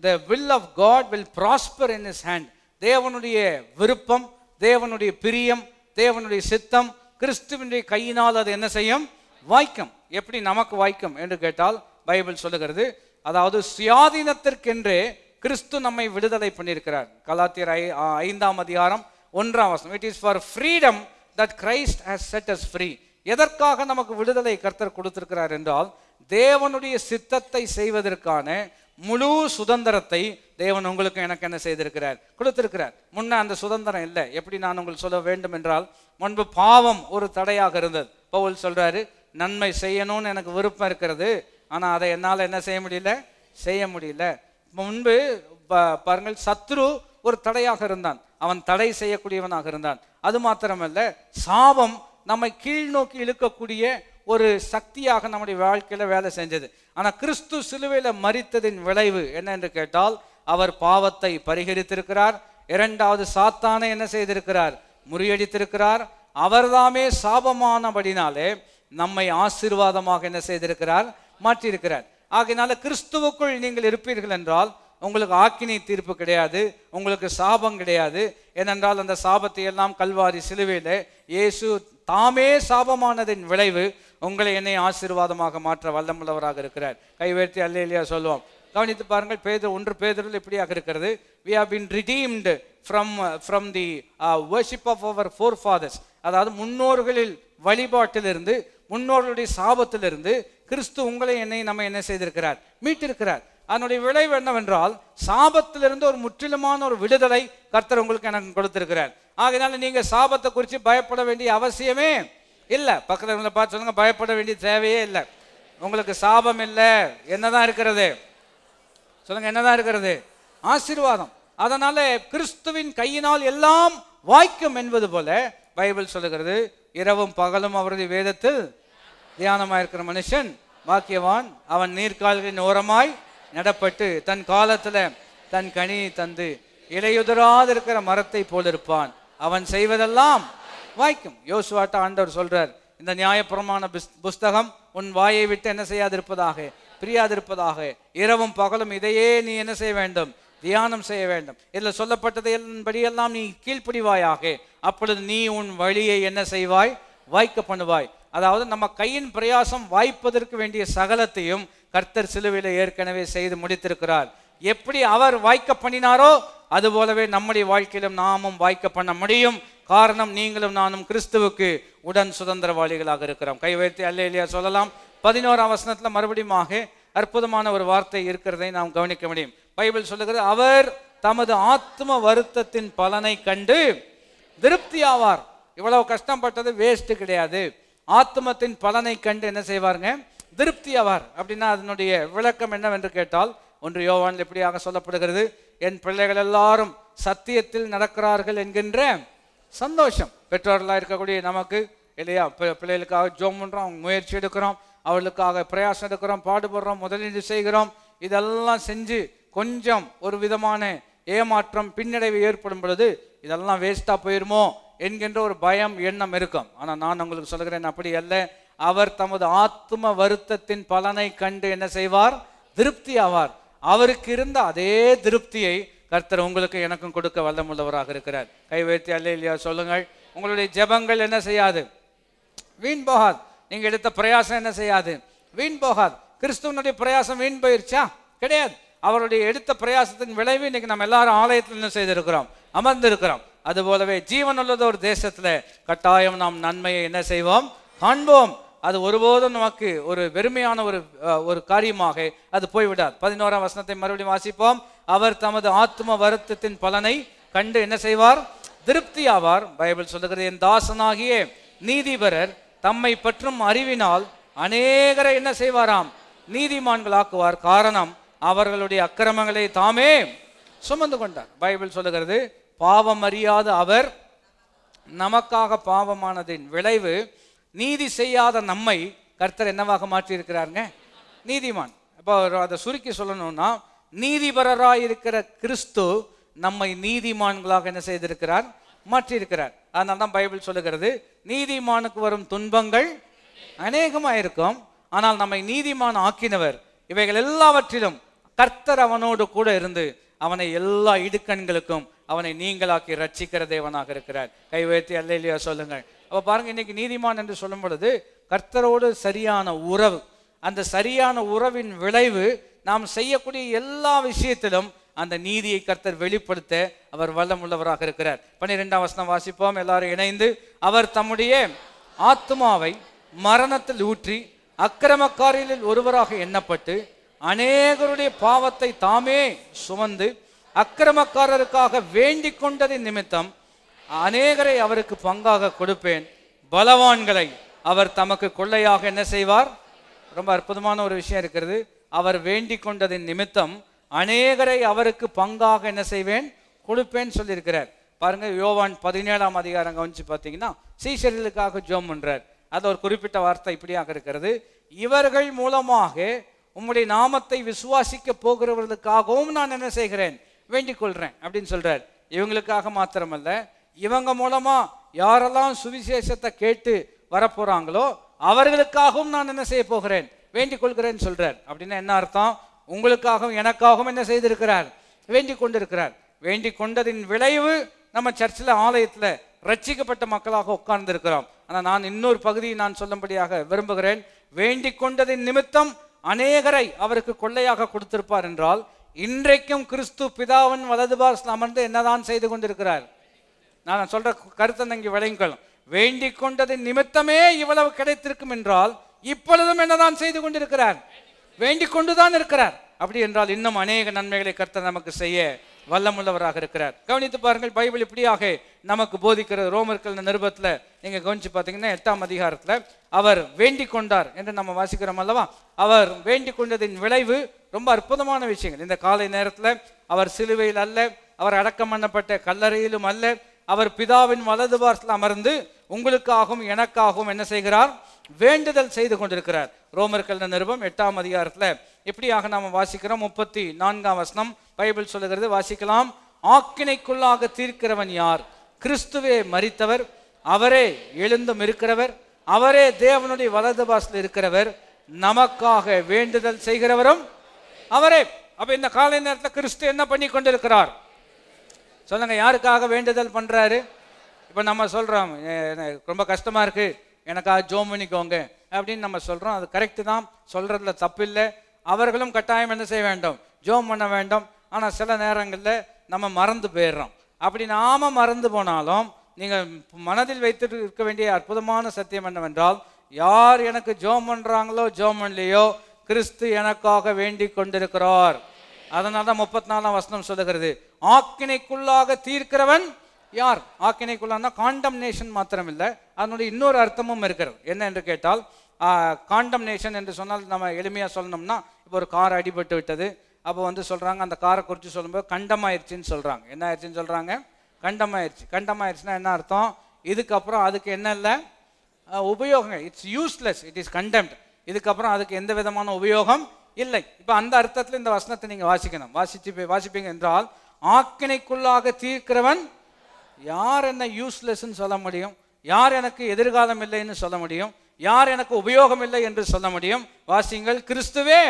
Speaker 1: the will of God will prosper in his hand தேவனுடைய விருப்பம் தேவனுடைய பிரியம் தேவனுடைய சித்தம் கிறிஸ்துவனுடைய கையினால் அது என்ன செய்யும் வாய்க்கும் எப்படி நமக்கு வாய்க்கும் என்று கேட்டால் பைபிள் சொல்லுகிறது அதாவது சுயாதீனத்திற்கென்றே கிறிஸ்து நம்மை விடுதலை பண்ணியிருக்கிறார் கலாத்தியர் ஐ ஐந்தாம் அதிகாரம் ஒன்றாம் வசனம் it is for freedom that Christ has set us free எதற்காக நமக்கு விடுதலை கர்த்தர் கொடுத்திருக்கிறார் என்றால் தேவனுடைய சித்தத்தை செய்வதற்கான முழு சுதந்திரத்தை தேவன் உங்களுக்கு எனக்கு என்ன செய்திருக்கிறார் கொடுத்திருக்கிறார் முன்ன அந்த சுதந்திரம் இல்லை எப்படி நான் உங்களுக்கு சொல்ல வேண்டும் என்றால் முன்பு பாவம் ஒரு தடையாக இருந்தது பவுல் சொல்றாரு நன்மை செய்யணும்னு எனக்கு விருப்பம் இருக்கிறது ஆனால் அதை என்னால் என்ன செய்ய முடியல செய்ய முடியல முன்பு பாருங்கள் சத்ரு ஒரு தடையாக இருந்தான் அவன் தடை செய்யக்கூடியவனாக இருந்தான் அது மாத்திரமல்ல சாபம் நம்மை கீழ் நோக்கி இழுக்கக்கூடிய ஒரு சக்தியாக நம்முடைய வாழ்க்கையில் வேலை செஞ்சது ஆனால் கிறிஸ்து சிலுவையில் மறித்ததின் விளைவு என்ன என்று கேட்டால் அவர் பாவத்தை பரிகரித்திருக்கிறார் இரண்டாவது சாத்தானை என்ன செய்திருக்கிறார் முறியடித்திருக்கிறார் அவர்தாமே சாபமானபடினாலே நம்மை ஆசீர்வாதமாக என்ன செய்திருக்கிறார் மாற்றியிருக்கிறார் ஆகையினால கிறிஸ்துவுக்குள் நீங்கள் இருப்பீர்கள் என்றால் உங்களுக்கு ஆக்கினை தீர்ப்பு கிடையாது உங்களுக்கு சாபம் கிடையாது ஏனென்றால் அந்த சாபத்தை எல்லாம் கல்வாரி சிலுவையில் இயேசு தாமே சாபமானதின் விளைவு உங்களை என்னை ஆசீர்வாதமாக மாற்ற வல்லமுள்ளவராக இருக்கிறார் கைவேர்த்தி இல்லையா சொல்லுவோம் கவனித்து பாருங்கள் பேதர் ஒன்று பேதரில் இப்படியாக இருக்கிறது we have been redeemed from from the worship of our forefathers அதாவது முன்னோர்களில் வழிபாட்டிலிருந்து முன்னோர்களுடைய சாபத்திலிருந்து கிறிஸ்து உங்களை என்னை நம்ம என்ன செய்திருக்கிறார் மீட்டிருக்கிறார் அதனுடைய விளைவு என்னவென்றால் சாபத்திலிருந்து ஒரு முற்றிலுமான ஒரு விடுதலை கர்த்தர் உங்களுக்கு எனக்கு கொடுத்திருக்கிறார் ஆகையினால நீங்கள் சாபத்தை குறித்து பயப்பட வேண்டிய அவசியமே இல்லை பக்கத்தில் பார்த்து சொல்லுங்கள் பயப்பட வேண்டிய தேவையே இல்லை உங்களுக்கு சாபம் இல்லை என்னதான் இருக்கிறது சொல்லுங்கள் என்னதான் இருக்கிறது ஆசீர்வாதம் அதனால் கிறிஸ்துவின் கையினால் எல்லாம் வாய்க்கும் என்பது போல பைபிள் சொல்லுகிறது இரவும் பகலும் அவரது வேதத்தில் தியானமாக இருக்கிற மனுஷன் வாக்கியவான் அவன் நீர்கால்களின் ஓரமாய் நடப்பட்டு தன் காலத்தில் தன் கனியை தந்து இடையுதராது இருக்கிற மரத்தை போலிருப்பான் அவன் செய்வதெல்லாம் வாய்க்கும் யோசுவாட்ட ஆண்டவர் சொல்றார் இந்த நியாயபுரமான புஸ்தகம் உன் வாயை விட்டு என்ன செய்யாதிருப்பதாக பிரியாதிருப்பதாக இரவும் பகலும் இதையே நீ என்ன செய்ய வேண்டும் தியானம் செய்ய வேண்டும் இதில் சொல்லப்பட்டதை படியெல்லாம் நீ கீழ்ப்படிவாயாக அப்பொழுது நீ உன் வழியை என்ன செய்வாய் வாய்க்க பண்ணுவாய் அதாவது நம்ம கையின் பிரயாசம் வாய்ப்பதற்கு வேண்டிய சகலத்தையும் கர்த்தர் சிலுவையில் ஏற்கனவே செய்து முடித்திருக்கிறார் எப்படி அவர் வாய்க்க பண்ணினாரோ அதுபோலவே நம்முடைய வாழ்க்கையிலும் நாமும் வாய்க்க பண்ண முடியும் காரணம் நீங்களும் நானும் கிறிஸ்துவுக்கு உடன் சுதந்திரவாளிகளாக இருக்கிறோம் கை வைத்து அல்ல இல்லையா சொல்லலாம் பதினோராம் வசனத்தில் மறுபடியும் அற்புதமான ஒரு வார்த்தை இருக்கிறதை நாம் கவனிக்க முடியும் பைபிள் சொல்லுகிறது அவர் தமது ஆத்ம வருத்தத்தின் பலனை கண்டு திருப்தி ஆவார் இவ்வளவு கஷ்டப்பட்டது வேஸ்ட்டு கிடையாது ஆத்மத்தின் பலனை கண்டு என்ன செய்வாருங்க திருப்தி ஆவார் அப்படின்னா அதனுடைய விளக்கம் என்னவென்று கேட்டால் ஒன்று யோவான் எப்படியாக சொல்லப்படுகிறது என் பிள்ளைகள் எல்லாரும் சத்தியத்தில் நடக்கிறார்கள் என்கின்ற சந்தோஷம் பெற்றோர்களாக இருக்கக்கூடிய நமக்கு இல்லையா பிள்ளைகளுக்காக ஜோம் பண்ணுறோம் அவங்க முயற்சி எடுக்கிறோம் அவர்களுக்காக பிரயாசம் எடுக்கிறோம் பாடுபடுறோம் முதலீடு செய்கிறோம் இதெல்லாம் செஞ்சு கொஞ்சம் ஒரு விதமான ஏமாற்றம் பின்னடைவு ஏற்படும் பொழுது இதெல்லாம் வேஸ்ட்டாக போயிருமோ என்கின்ற ஒரு பயம் எண்ணம் இருக்கும் ஆனால் நான் உங்களுக்கு சொல்கிறேன் அப்படி அல்ல அவர் தமது ஆத்ம வருத்தத்தின் பலனை கண்டு என்ன செய்வார் திருப்தி ஆவார் அவருக்கு இருந்த அதே திருப்தியை கர்த்தர் உங்களுக்கு எனக்கும் கொடுக்க வல்லமுள்ளவராக இருக்கிறார் கை வைத்து அல்ல இல்லையா சொல்லுங்கள் உங்களுடைய ஜபங்கள் என்ன செய்யாது வீண் போகாது நீங்கள் எடுத்த பிரயாசம் என்ன செய்யாது வீண் போகாது கிறிஸ்துவனுடைய பிரயாசம் வீண் போயிருச்சா கிடையாது அவருடைய எடுத்த பிரயாசத்தின் விளைவு இன்னைக்கு நம்ம எல்லாரும் ஆலயத்தில் என்ன செய்திருக்கிறோம் அமர்ந்திருக்கிறோம் அதுபோலவே ஜீவனுள்ளது ஒரு தேசத்தில் கட்டாயம் நாம் நன்மையை என்ன செய்வோம் காண்போம் அது ஒருபோதும் நமக்கு ஒரு வெறுமையான ஒரு ஒரு காரியமாக அது போய்விடாது பதினோராம் வசனத்தை மறுபடியும் வாசிப்போம் அவர் தமது ஆத்ம வருத்தத்தின் பலனை கண்டு என்ன செய்வார் திருப்தி ஆவார் பைபிள் சொல்லுகிறது என் தாசனாகிய நீதிபரர் தம்மை பற்றும் அறிவினால் அநேகரை என்ன செய்வாராம் நீதிமான்கள் ஆக்குவார் காரணம் அவர்களுடைய அக்கிரமங்களை தாமே சுமந்து கொண்டார் பைபிள் சொல்லுகிறது பாவம் அறியாத அவர் நமக்காக பாவமானதின் விளைவு நீதி செய்யாத நம்மை கர்த்தர் என்னவாக மாற்றியிருக்கிறாருங்க நீதிமான் இப்போ அதை சுருக்கி சொல்லணும்னா நீதிபரராக இருக்கிற கிறிஸ்து நம்மை நீதிமான்களாக என்ன செய்திருக்கிறார் மாற்றியிருக்கிறார் அதனால தான் பைபிள் சொல்லுகிறது நீதிமானுக்கு வரும் துன்பங்கள் அநேகமாக இருக்கும் ஆனால் நம்மை நீதிமான் ஆக்கினவர் இவைகள் எல்லாவற்றிலும் கர்த்தர் அவனோடு கூட இருந்து அவனை எல்லா இடுக்கண்களுக்கும் அவனை நீங்களாக்கி ரட்சிக்கிற தேவனாக இருக்கிறார் கைவேத்தி அல்லையிலையா சொல்லுங்கள் அப்போ பாருங்கள் இன்றைக்கி நீதிமான் என்று சொல்லும் பொழுது கர்த்தரோடு சரியான உறவு அந்த சரியான உறவின் விளைவு நாம் செய்யக்கூடிய எல்லா விஷயத்திலும் அந்த நீதியை கர்த்தர் வெளிப்படுத்த அவர் வல்லமுள்ளவராக இருக்கிறார் பன்னிரெண்டாம் வசனம் வாசிப்போம் எல்லாரும் இணைந்து அவர் தம்முடைய ஆத்மாவை மரணத்தில் ஊற்றி அக்கிரமக்காரிகளில் ஒருவராக எண்ணப்பட்டு அநேகருடைய பாவத்தை தாமே சுமந்து அக்கிரமக்காரருக்காக வேண்டிக் கொண்டதின் நிமித்தம் அநேகரை அவருக்கு பங்காக கொடுப்பேன் பலவான்களை அவர் தமக்கு கொள்ளையாக என்ன செய்வார் ரொம்ப அற்புதமான ஒரு விஷயம் இருக்கிறது அவர் வேண்டிக் கொண்டதின் நிமித்தம் அநேகரை அவருக்கு பங்காக என்ன செய்வேன் கொடுப்பேன்னு சொல்லியிருக்கிறார் பாருங்க யோவான் பதினேழாம் அதிகாரம் கவனிச்சு பார்த்தீங்கன்னா சீசர்களுக்காக ஜோம் பண்றார் அது ஒரு குறிப்பிட்ட வார்த்தை இப்படியாக இருக்கிறது இவர்கள் மூலமாக உங்களுடைய நாமத்தை விசுவாசிக்க போகிறவர்களுக்காகவும் நான் என்ன செய்கிறேன் வேண்டிக் கொள்றேன் அப்படின்னு சொல்றார் இவங்களுக்காக மாத்திரமல்ல இவங்க மூலமாக யாரெல்லாம் சுவிசேஷத்தை கேட்டு வரப்போறாங்களோ அவர்களுக்காகவும் நான் என்ன செய்ய போகிறேன் வேண்டிக் கொள்கிறேன் சொல்கிறார் அப்படின்னா என்ன அர்த்தம் உங்களுக்காகவும் எனக்காகவும் என்ன செய்திருக்கிறார் வேண்டிக் கொண்டிருக்கிறார் வேண்டிக் கொண்டதின் விளைவு நம்ம சர்ச்சில் ஆலயத்தில் ரட்சிக்கப்பட்ட மக்களாக உட்கார்ந்திருக்கிறோம் ஆனால் நான் இன்னொரு பகுதியை நான் சொல்லும்படியாக விரும்புகிறேன் வேண்டிக் கொண்டதின் நிமித்தம் அநேகரை அவருக்கு கொள்ளையாக கொடுத்திருப்பார் என்றால் இன்றைக்கும் கிறிஸ்து பிதாவின் வலதுபார் அமர்ந்து என்னதான் செய்து கொண்டிருக்கிறார் நான் சொல்ற கருத்தை நங்கி விளங்கிக்கொள்ளும் வேண்டி கொண்டது நிமித்தமே இவ்வளவு கிடைத்திருக்கும் என்றால் இப்பொழுதும் என்னதான் செய்து கொண்டிருக்கிறார் வேண்டிக் கொண்டுதான் இருக்கிறார் அப்படி என்றால் இன்னும் அநேக நன்மைகளை கருத்த நமக்கு செய்ய வல்லமுள்ளவராக இருக்கிறார் கவனித்து பாருங்கள் பைபிள் இப்படியாக நமக்கு போதிக்கிறது ரோமர்கள் நிருபத்தில் நீங்கள் கவனிச்சு பார்த்தீங்கன்னா எட்டாம் அதிகாரத்தில் அவர் வேண்டிக் கொண்டார் என்று நம்ம வாசிக்கிறோம் அல்லவா அவர் வேண்டிக் கொண்டதின் விளைவு ரொம்ப அற்புதமான விஷயங்கள் இந்த காலை நேரத்தில் அவர் சிலுவையில் அல்ல அவர் அடக்கம் பண்ணப்பட்ட கல்லறையிலும் அல்ல அவர் பிதாவின் வலது பார்சில் அமர்ந்து உங்களுக்காகவும் எனக்காகவும் என்ன செய்கிறார் வேண்டுதல் செய்து கொண்டிருக்கிறார் ரோமர் கல்ல நிருபம் எட்டாம் அதிகாரத்தில் எப்படியாக நாம் வாசிக்கிறோம் முப்பத்தி நான்காம் வசனம் பைபிள் சொல்லுகிறது வாசிக்கலாம் ஆக்கினைக்குள்ளாக தீர்க்கிறவன் யார் கிறிஸ்துவே மறித்தவர் அவரே எழுந்தும் இருக்கிறவர் அவரே தேவனுடைய வலது பாசில் இருக்கிறவர் நமக்காக வேண்டுதல் செய்கிறவரும் அவரே அப்ப இந்த காலை நேரத்தில் கிறிஸ்து என்ன பண்ணி கொண்டிருக்கிறார் சொல்லுங்கள் யாருக்காக வேண்டுதல் பண்ணுறாரு இப்போ நம்ம சொல்கிறோம் ரொம்ப கஷ்டமாக இருக்குது எனக்காக ஜோம் பண்ணிக்கோங்க அப்படின்னு நம்ம சொல்கிறோம் அது கரெக்டு தான் சொல்கிறதுல தப்பில்லை அவர்களும் கட்டாயம் என்ன செய்ய வேண்டும் ஜோம் பண்ண வேண்டும் ஆனால் சில நேரங்களில் நம்ம மறந்து போயிடுறோம் அப்படி நாம மறந்து போனாலும் நீங்கள் மனதில் வைத்துட்டு இருக்க வேண்டிய அற்புதமான சத்தியம் என்னவென்றால் யார் எனக்கு ஜோம் பண்ணுறாங்களோ ஜோம் பண்ணலையோ கிறிஸ்து எனக்காக வேண்டி கொண்டிருக்கிறார் அதனால தான் முப்பத்தி நாலாம் வசனம் சொல்லுகிறது ஆக்கினைக்குள்ளாக தீர்க்கிறவன் யார் ஆக்கினைக்குள்ளான காண்டம்னேஷன் மாத்திரம் இல்லை அதனுடைய இன்னொரு அர்த்தமும் இருக்கிறது என்ன என்று கேட்டால் காண்டம்னேஷன் என்று சொன்னால் நம்ம எளிமையாக சொல்லணும்னா இப்போ ஒரு கார் அடிபட்டு விட்டது அப்போ வந்து சொல்கிறாங்க அந்த காரை குறித்து சொல்லும்போது கண்டமாயிருச்சின்னு சொல்கிறாங்க என்ன ஆயிடுச்சுன்னு சொல்கிறாங்க கண்டமாயிருச்சு கண்டமாயிருச்சுன்னா என்ன அர்த்தம் இதுக்கப்புறம் அதுக்கு என்ன இல்லை உபயோகம் it's useless it is condemned இதுக்கப்புறம் அதுக்கு எந்த விதமான உபயோகம் இல்லை இப்போ அந்த அர்த்தத்தில் இந்த வசனத்தை நீங்கள் வாசிக்கணும் வாசிச்சு வாசிப்பீங்க என்றால் ஆக்கினைக்குள்ளாக தீர்க்கிறவன் யார் என்ன யூஸ்லெஸ்ன்னு சொல்ல முடியும் யார் எனக்கு எதிர்காலம் இல்லைன்னு சொல்ல முடியும் யார் எனக்கு உபயோகம் இல்லை என்று சொல்ல முடியும் வாசிங்கள் கிறிஸ்துவே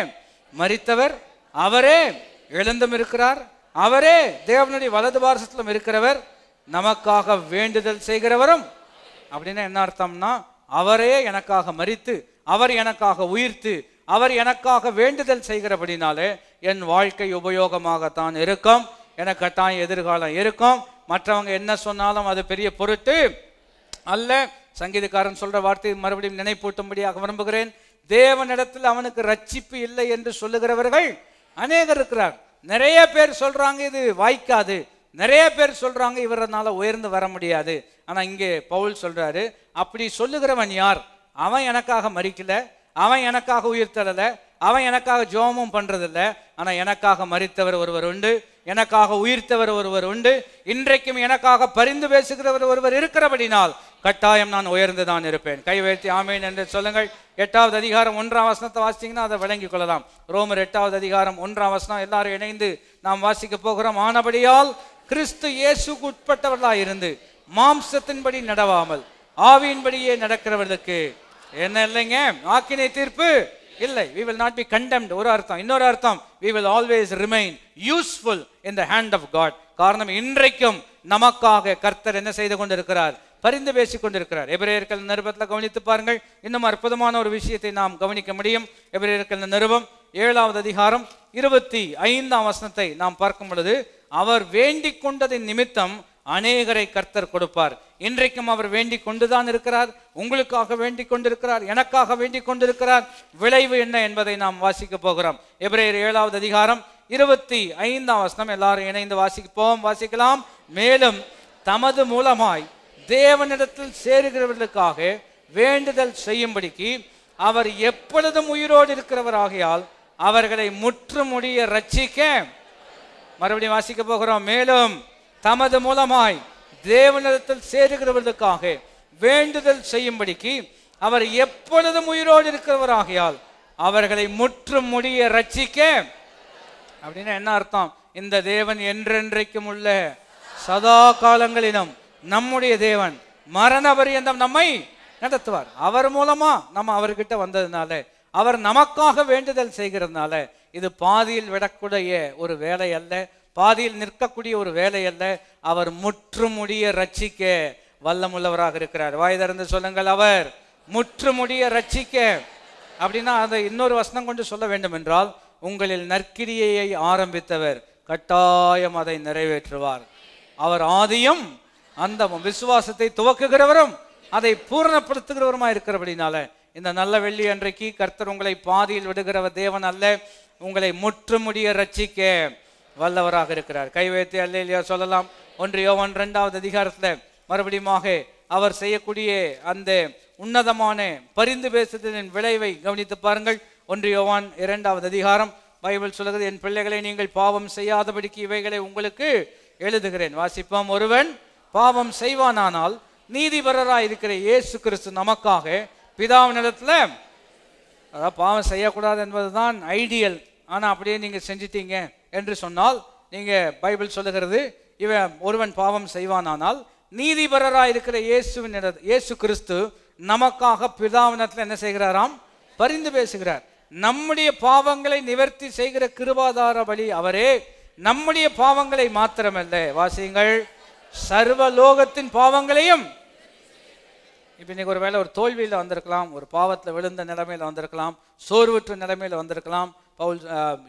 Speaker 1: மறித்தவர் அவரே எழுந்தும் இருக்கிறார் அவரே தேவனுடைய வலது பாரசத்திலும் இருக்கிறவர் நமக்காக வேண்டுதல் செய்கிறவரும் அப்படின்னா என்ன அர்த்தம்னா அவரே எனக்காக மறித்து அவர் எனக்காக உயிர்த்து அவர் எனக்காக வேண்டுதல் செய்கிறபடினாலே என் வாழ்க்கை உபயோகமாகத்தான் இருக்கும் எனக்கு தான் எதிர்காலம் இருக்கும் மற்றவங்க என்ன சொன்னாலும் அது பெரிய பொருட்டு அல்ல சங்கீதக்காரன் சொல்ற வார்த்தை மறுபடியும் நினைப்பூட்டும்படியாக விரும்புகிறேன் தேவனிடத்தில் அவனுக்கு ரட்சிப்பு இல்லை என்று சொல்லுகிறவர்கள் அநேகர் இருக்கிறார் நிறைய பேர் சொல்றாங்க இது வாய்க்காது நிறைய பேர் சொல்றாங்க இவரனால உயர்ந்து வர முடியாது ஆனா இங்கே பவுல் சொல்றாரு அப்படி சொல்லுகிறவன் யார் அவன் எனக்காக மறிக்கல அவன் எனக்காக உயிர் அவன் எனக்காக ஜோமும் பண்றதில்லை ஆனா எனக்காக மறித்தவர் ஒருவர் உண்டு எனக்காக உயிர்த்தவர் ஒருவர் உண்டு இன்றைக்கும் எனக்காக பரிந்து பேசுகிறவர் ஒருவர் இருக்கிறபடினால் கட்டாயம் நான் உயர்ந்து தான் இருப்பேன் கை வைத்து ஆமேன் என்று சொல்லுங்கள் எட்டாவது அதிகாரம் ஒன்றாம் வசனத்தை வாசித்தீங்கன்னா அதை விளங்கி கொள்ளலாம் ரோமர் எட்டாவது அதிகாரம் ஒன்றாம் வசனம் எல்லாரும் இணைந்து நாம் வாசிக்க போகிறோம் ஆனபடியால் கிறிஸ்து இயேசுக்கு உட்பட்டவர்களாக இருந்து மாம்சத்தின்படி நடவாமல் ஆவியின்படியே நடக்கிறவர்களுக்கு என்ன இல்லைங்க ஆக்கினை தீர்ப்பு இல்லை we will not be condemned ஒரு அர்த்தம் இன்னொரு அர்த்தம் we will always remain useful in the hand of God காரணம் இன்றைக்கும் நமக்காக கர்த்தர் என்ன செய்து கொண்டிருக்கிறார் பரிந்து பேசிக் கொண்டிருக்கிறார் எபிரேயர்கள் நிருபத்தில் கவனித்து பாருங்கள் இன்னும் அற்புதமான ஒரு விஷயத்தை நாம் கவனிக்க முடியும் எபிரேயர்கள் நிருபம் ஏழாவது அதிகாரம் இருபத்தி ஐந்தாம் வசனத்தை நாம் பார்க்கும் பொழுது அவர் வேண்டிக் கொண்டதின் நிமித்தம் அநேகரை கர்த்தர் கொடுப்பார் இன்றைக்கும் அவர் வேண்டிக் கொண்டுதான் இருக்கிறார் உங்களுக்காக வேண்டிக் கொண்டிருக்கிறார் எனக்காக வேண்டிக் கொண்டிருக்கிறார் விளைவு என்ன என்பதை நாம் வாசிக்க போகிறோம் எப்ரேயர் ஏழாவது அதிகாரம் இருபத்தி ஐந்தாம் வசனம் எல்லாரும் இணைந்து வாசிப்போம் வாசிக்கலாம் மேலும் தமது மூலமாய் தேவனிடத்தில் சேருகிறவர்களுக்காக வேண்டுதல் செய்யும்படிக்கு அவர் எப்பொழுதும் உயிரோடு இருக்கிறவராகையால் அவர்களை முற்று முடிய மறுபடியும் வாசிக்க போகிறோம் மேலும் தமது மூலமாய் தேவனிடத்தில் சேருகிறவர்களுக்காக வேண்டுதல் செய்யும்படிக்கு அவர் எப்பொழுதும் உயிரோடு இருக்கிறவராகியால் அவர்களை முற்றும் முடிய ரச்சிக்க அப்படின்னு என்ன அர்த்தம் இந்த தேவன் என்றென்றைக்கும் உள்ள சதா காலங்களிலும் நம்முடைய தேவன் மரண பரியந்தம் நம்மை நடத்துவார் அவர் மூலமா நம்ம அவர்கிட்ட வந்ததுனால அவர் நமக்காக வேண்டுதல் செய்கிறதுனால இது பாதியில் விடக்கூடிய ஒரு வேலை அல்ல பாதியில் நிற்கக்கூடிய ஒரு வேலை அல்ல அவர் முற்றுமுடிய ரட்சிக்க வல்லமுள்ளவராக இருக்கிறார் வாய் திறந்து சொல்லுங்கள் அவர் முற்றுமுடிய ரட்சிக்க அப்படின்னா அதை இன்னொரு வசனம் கொண்டு சொல்ல வேண்டும் என்றால் உங்களில் நற்கிரியையை ஆரம்பித்தவர் கட்டாயம் அதை நிறைவேற்றுவார் அவர் ஆதியும் அந்தமும் விசுவாசத்தை துவக்குகிறவரும் அதை பூரணப்படுத்துகிறவருமா இருக்கிறபடினால இந்த நல்ல வெள்ளி அன்றைக்கு கர்த்தர் உங்களை பாதியில் விடுகிறவர் தேவன் அல்ல உங்களை முற்றுமுடிய ரட்சிக்க வல்லவராக இருக்கிறார் கை வைத்து இல்லையா சொல்லலாம் ஒன்று யோவான் ரெண்டாவது அதிகாரத்தில் மறுபடியும் அவர் செய்யக்கூடிய அந்த உன்னதமான பரிந்து பேசுதலின் விளைவை கவனித்து பாருங்கள் ஒன்று யோவான் இரண்டாவது அதிகாரம் பைபிள் சொல்லுகிறது என் பிள்ளைகளை நீங்கள் பாவம் செய்யாதபடிக்கு இவைகளை உங்களுக்கு எழுதுகிறேன் வாசிப்போம் ஒருவன் பாவம் செய்வானானால் நீதிபரராக இருக்கிற இயேசு கிறிஸ்து நமக்காக பிதாவினிடத்தில் அதாவது பாவம் செய்யக்கூடாது என்பதுதான் ஐடியல் ஆனால் அப்படியே நீங்கள் செஞ்சிட்டீங்க என்று சொன்னால் நீங்கள் பைபிள் சொல்லுகிறது இவன் ஒருவன் பாவம் செய்வானானால் நீதிபரராக இருக்கிற இயேசுவின் இயேசு கிறிஸ்து நமக்காக பிதாவினத்தில் என்ன செய்கிறாராம் பரிந்து பேசுகிறார் நம்முடைய பாவங்களை நிவர்த்தி செய்கிற கிருபாதார வழி அவரே நம்முடைய பாவங்களை மாத்திரமல்ல வாசியுங்கள் சர்வ லோகத்தின் பாவங்களையும் இப்போ இன்னைக்கு ஒரு வேளை ஒரு தோல்வியில் வந்திருக்கலாம் ஒரு பாவத்தில் விழுந்த நிலைமையில் வந்திருக்கலாம் சோர்வுற்ற நிலைமையில் வந்திருக்கலாம் பவுல்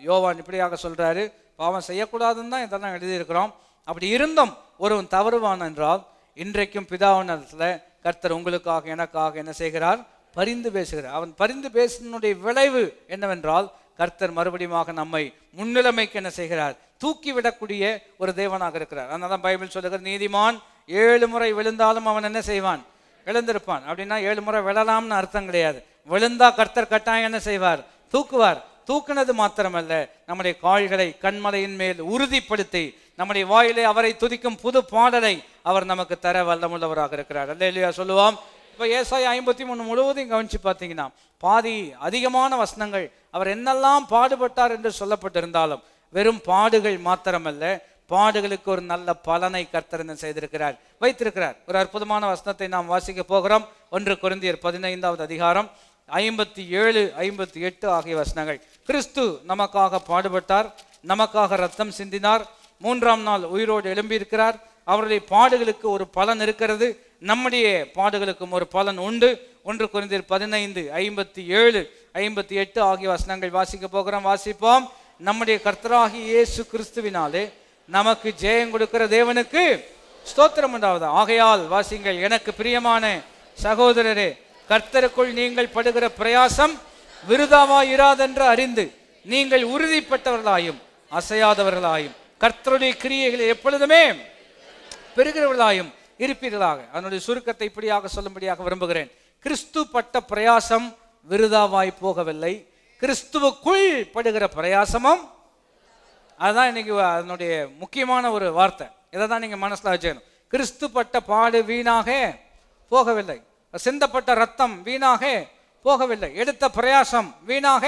Speaker 1: யோவான் இப்படியாக சொல்கிறாரு பாவம் செய்யக்கூடாதுன்னு தான் இதெல்லாம் எழுதியிருக்கிறோம் அப்படி இருந்தும் ஒருவன் தவறுவான் என்றால் இன்றைக்கும் பிதாவனத்தில் கர்த்தர் உங்களுக்காக எனக்காக என்ன செய்கிறார் பரிந்து பேசுகிறார் அவன் பரிந்து பேசினுடைய விளைவு என்னவென்றால் கர்த்தர் மறுபடியுமாக நம்மை முன்னிலைமைக்கு என்ன செய்கிறார் தூக்கிவிடக்கூடிய ஒரு தேவனாக இருக்கிறார் அதனால தான் பைபிள் சொல்லுகிற நீதிமான் ஏழு முறை விழுந்தாலும் அவன் என்ன செய்வான் விழுந்திருப்பான் அப்படின்னா ஏழு முறை விழலாம்னு அர்த்தம் கிடையாது விழுந்தா கர்த்தர் கட்டாயம் என்ன செய்வார் தூக்குவார் தூக்கினது மாத்திரமல்ல நம்முடைய கால்களை கண்மலையின் மேல் உறுதிப்படுத்தி நம்முடைய வாயிலே அவரை துதிக்கும் புது பாடலை அவர் நமக்கு தர வல்லமுள்ளவராக இருக்கிறார் அல்ல இல்லையா சொல்லுவோம் இப்போ ஏசாய் ஐம்பத்தி மூணு முழுவதும் கவனிச்சு பார்த்தீங்கன்னா பாதி அதிகமான வசனங்கள் அவர் என்னெல்லாம் பாடுபட்டார் என்று சொல்லப்பட்டிருந்தாலும் வெறும் பாடுகள் மாத்திரமல்ல பாடுகளுக்கு ஒரு நல்ல பலனை கர்த்தரன் செய்திருக்கிறார் வைத்திருக்கிறார் ஒரு அற்புதமான வசனத்தை நாம் வாசிக்க போகிறோம் ஒன்று குருந்தியர் பதினைந்தாவது அதிகாரம் ஐம்பத்தி ஏழு ஐம்பத்தி எட்டு ஆகிய வசனங்கள் கிறிஸ்து நமக்காக பாடுபட்டார் நமக்காக ரத்தம் சிந்தினார் மூன்றாம் நாள் உயிரோடு எழும்பியிருக்கிறார் அவருடைய பாடுகளுக்கு ஒரு பலன் இருக்கிறது நம்முடைய பாடுகளுக்கும் ஒரு பலன் உண்டு ஒன்று குறைந்தர் பதினைந்து ஐம்பத்தி ஏழு ஐம்பத்தி எட்டு ஆகிய வசனங்கள் வாசிக்க போகிறோம் வாசிப்போம் நம்முடைய கர்த்தராகி இயேசு கிறிஸ்துவினாலே நமக்கு ஜெயம் கொடுக்கிற தேவனுக்கு ஸ்தோத்திரம் உண்டாவது ஆகையால் வாசிங்கள் எனக்கு பிரியமான சகோதரரே கர்த்தருக்குள் நீங்கள் படுகிற பிரயாசம் விருதாமாயிராதென்று அறிந்து நீங்கள் உறுதிப்பட்டவர்களாயும் அசையாதவர்களாயும் கர்த்தருடைய கிரியைகளை எப்பொழுதுமே பெறுகிறவர்களாயும் இருப்பீர்களாக அதனுடைய சுருக்கத்தை இப்படியாக சொல்லும்படியாக விரும்புகிறேன் கிறிஸ்து பட்ட பிரயாசம் விருதாவாய் போகவில்லை கிறிஸ்துவுக்குள் படுகிற பிரயாசமும் அதுதான் இன்னைக்கு அதனுடைய முக்கியமான ஒரு வார்த்தை இதை தான் நீங்கள் மனசில் வச்சுக்கணும் கிறிஸ்து பட்ட பாடு வீணாக போகவில்லை சிந்தப்பட்ட ரத்தம் வீணாக போகவில்லை எடுத்த பிரயாசம் வீணாக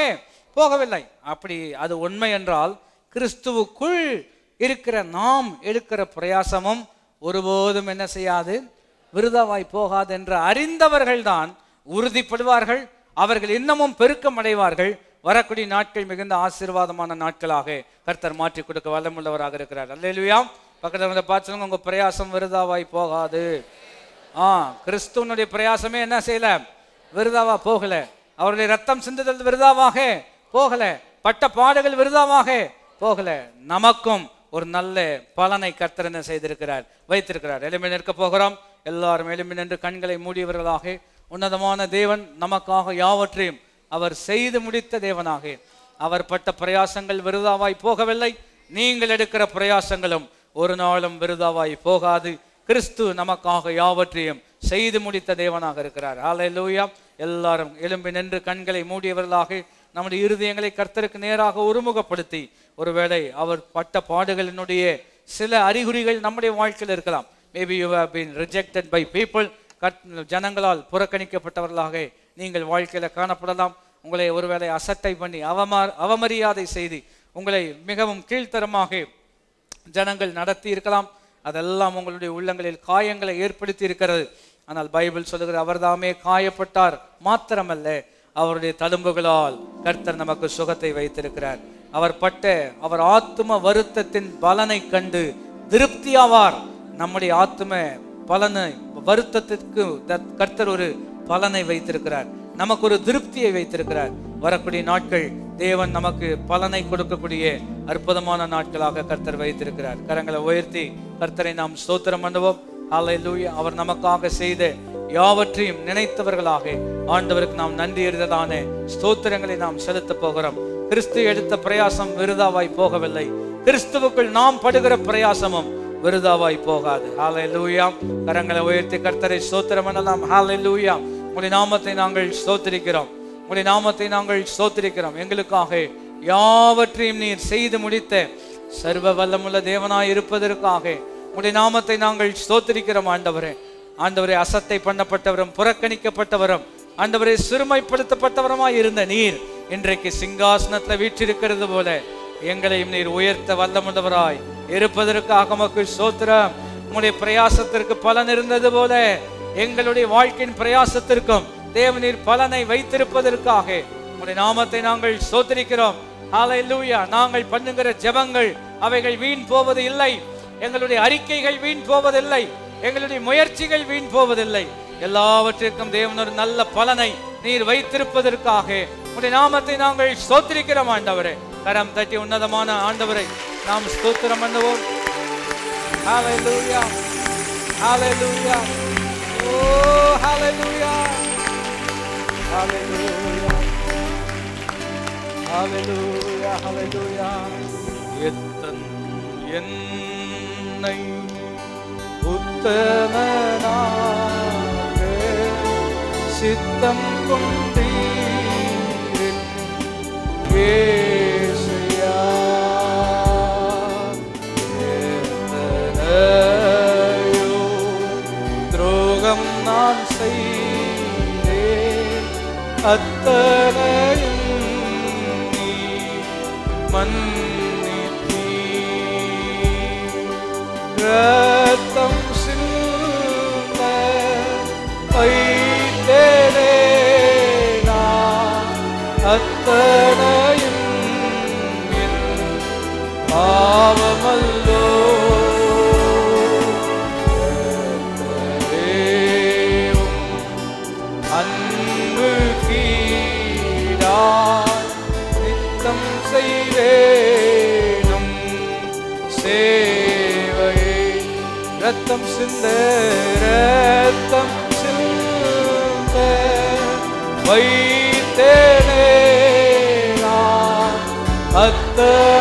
Speaker 1: போகவில்லை அப்படி அது உண்மை என்றால் கிறிஸ்துவுக்குள் இருக்கிற நாம் எடுக்கிற பிரயாசமும் ஒருபோதும் என்ன செய்யாது விருதாவாய் போகாது என்று அறிந்தவர்கள்தான் உறுதிப்படுவார்கள் அவர்கள் இன்னமும் பெருக்கம் அடைவார்கள் வரக்கூடிய நாட்கள் மிகுந்த ஆசீர்வாதமான நாட்களாக கர்த்தர் மாற்றி கொடுக்க வல்லமுள்ளவராக இருக்கிறார் இல்லையா பக்கத்தில் வந்து பார்த்து உங்கள் பிரயாசம் விருதாவாய் போகாது ஆ கிறிஸ்துவனுடைய பிரயாசமே என்ன செய்யல விருதாவா போகல அவருடைய ரத்தம் சிந்துதல் விருதாவாக போகல பட்ட பாடுகள் விருதாவாக போகல நமக்கும் ஒரு நல்ல பலனை கர்த்தர் செய்திருக்கிறார் வைத்திருக்கிறார் எளிமை நிற்க போகிறோம் எல்லாரும் எளிமை நின்று கண்களை மூடியவர்களாக உன்னதமான தேவன் நமக்காக யாவற்றையும் அவர் செய்து முடித்த தேவனாக அவர் பட்ட பிரயாசங்கள் விருதாவாய் போகவில்லை நீங்கள் எடுக்கிற பிரயாசங்களும் ஒரு நாளும் விருதாவாய் போகாது கிறிஸ்து நமக்காக யாவற்றையும் செய்து முடித்த தேவனாக இருக்கிறார் ஆலை லூயா எல்லாரும் எலும்பி நின்று கண்களை மூடியவர்களாக நம்முடைய இருதயங்களை கர்த்தருக்கு நேராக ஒருமுகப்படுத்தி ஒருவேளை அவர் பட்ட பாடுகளினுடைய சில அறிகுறிகள் நம்முடைய வாழ்க்கையில் இருக்கலாம் maybe you have been rejected by people கட் ஜனங்களால் புறக்கணிக்கப்பட்டவர்களாக நீங்கள் வாழ்க்கையில் காணப்படலாம் உங்களை ஒருவேளை அசட்டை பண்ணி அவமார் அவமரியாதை செய்து உங்களை மிகவும் கீழ்த்தரமாக ஜனங்கள் நடத்தி இருக்கலாம் அதெல்லாம் உங்களுடைய உள்ளங்களில் காயங்களை ஏற்படுத்தி இருக்கிறது ஆனால் பைபிள் சொல்லுகிற அவர் தாமே காயப்பட்டார் மாத்திரமல்ல அவருடைய தழும்புகளால் கர்த்தர் நமக்கு சுகத்தை வைத்திருக்கிறார் அவர் பட்ட அவர் ஆத்தும வருத்தத்தின் பலனை கண்டு திருப்தியாவார் நம்முடைய ஆத்தும பலனை வருத்தத்திற்கு கர்த்தர் ஒரு பலனை வைத்திருக்கிறார் நமக்கு ஒரு திருப்தியை வைத்திருக்கிறார் வரக்கூடிய நாட்கள் தேவன் நமக்கு பலனை கொடுக்கக்கூடிய அற்புதமான நாட்களாக கர்த்தர் வைத்திருக்கிறார் கரங்களை உயர்த்தி கர்த்தரை நாம் ஸ்தோத்திரம் பண்ணுவோம் அலை லூயா அவர் நமக்காக செய்த யாவற்றையும் நினைத்தவர்களாக ஆண்டவருக்கு நாம் நன்றி இருந்ததான ஸ்தோத்திரங்களை நாம் செலுத்த போகிறோம் கிறிஸ்து எடுத்த பிரயாசம் விருதாவாய் போகவில்லை கிறிஸ்துவுக்குள் நாம் படுகிற பிரயாசமும் விருதாவாய் போகாது ஹாலை லூயாம் கரங்களை உயர்த்தி கர்த்தரை ஸ்தோத்திரம் பண்ணலாம் ஹாலை லூயாம் உங்களுடைய நாமத்தை நாங்கள் சோத்திரிக்கிறோம் உங்களுடைய நாமத்தை நாங்கள் சோத்திருக்கிறோம் எங்களுக்காக யாவற்றையும் நீர் செய்து முடித்த சர்வ வல்லமுள்ள தேவனாய் இருப்பதற்காக உங்களுடைய நாமத்தை நாங்கள் சோத்திருக்கிறோம் ஆண்டவரே ஆண்டவரே அசத்தை பண்ணப்பட்டவரும் புறக்கணிக்கப்பட்டவரும் ஆண்டவரை சிறுமைப்படுத்தப்பட்டவருமாய் இருந்த நீர் இன்றைக்கு சிங்காசனத்துல வீற்றிருக்கிறது போல எங்களையும் நீர் உயர்த்த வல்லமுள்ளவராய் இருப்பதற்காக மக்கு சோத்திரம் உங்களுடைய பிரயாசத்திற்கு பலன் இருந்தது போல எங்களுடைய வாழ்க்கையின் பிரயாசத்திற்கும் தேவனீர் பலனை வைத்திருப்பதற்காக உடைய நாமத்தை நாங்கள் சோதரிக்கிறோம் நாங்கள் பண்ணுகிற ஜெபங்கள் அவைகள் வீண் போவது இல்லை எங்களுடைய அறிக்கைகள் வீண் போவதில்லை எங்களுடைய முயற்சிகள் வீண் போவதில்லை எல்லாவற்றிற்கும் தேவன் ஒரு நல்ல பலனை நீர் வைத்திருப்பதற்காக உடைய நாமத்தை நாங்கள் சோத்திரிக்கிறோம் ஆண்டவரே கரம் தட்டி உன்னதமான ஆண்டவரை நாம் ஸ்தோத்திரம் பண்ணுவோம் ஹalleluya ஹalleluya ஓ oh, ஹalleluya எத்தன் என்னை உத்தமனாக சித்தம் கொண்டீர் ஏ അത്തരയുന്നി മന്നിത്തി രക്തം സിന്ന പൈതരേന അത്തര சிந்த ரத்தம் சிந்த வைத்தேனே அத்தை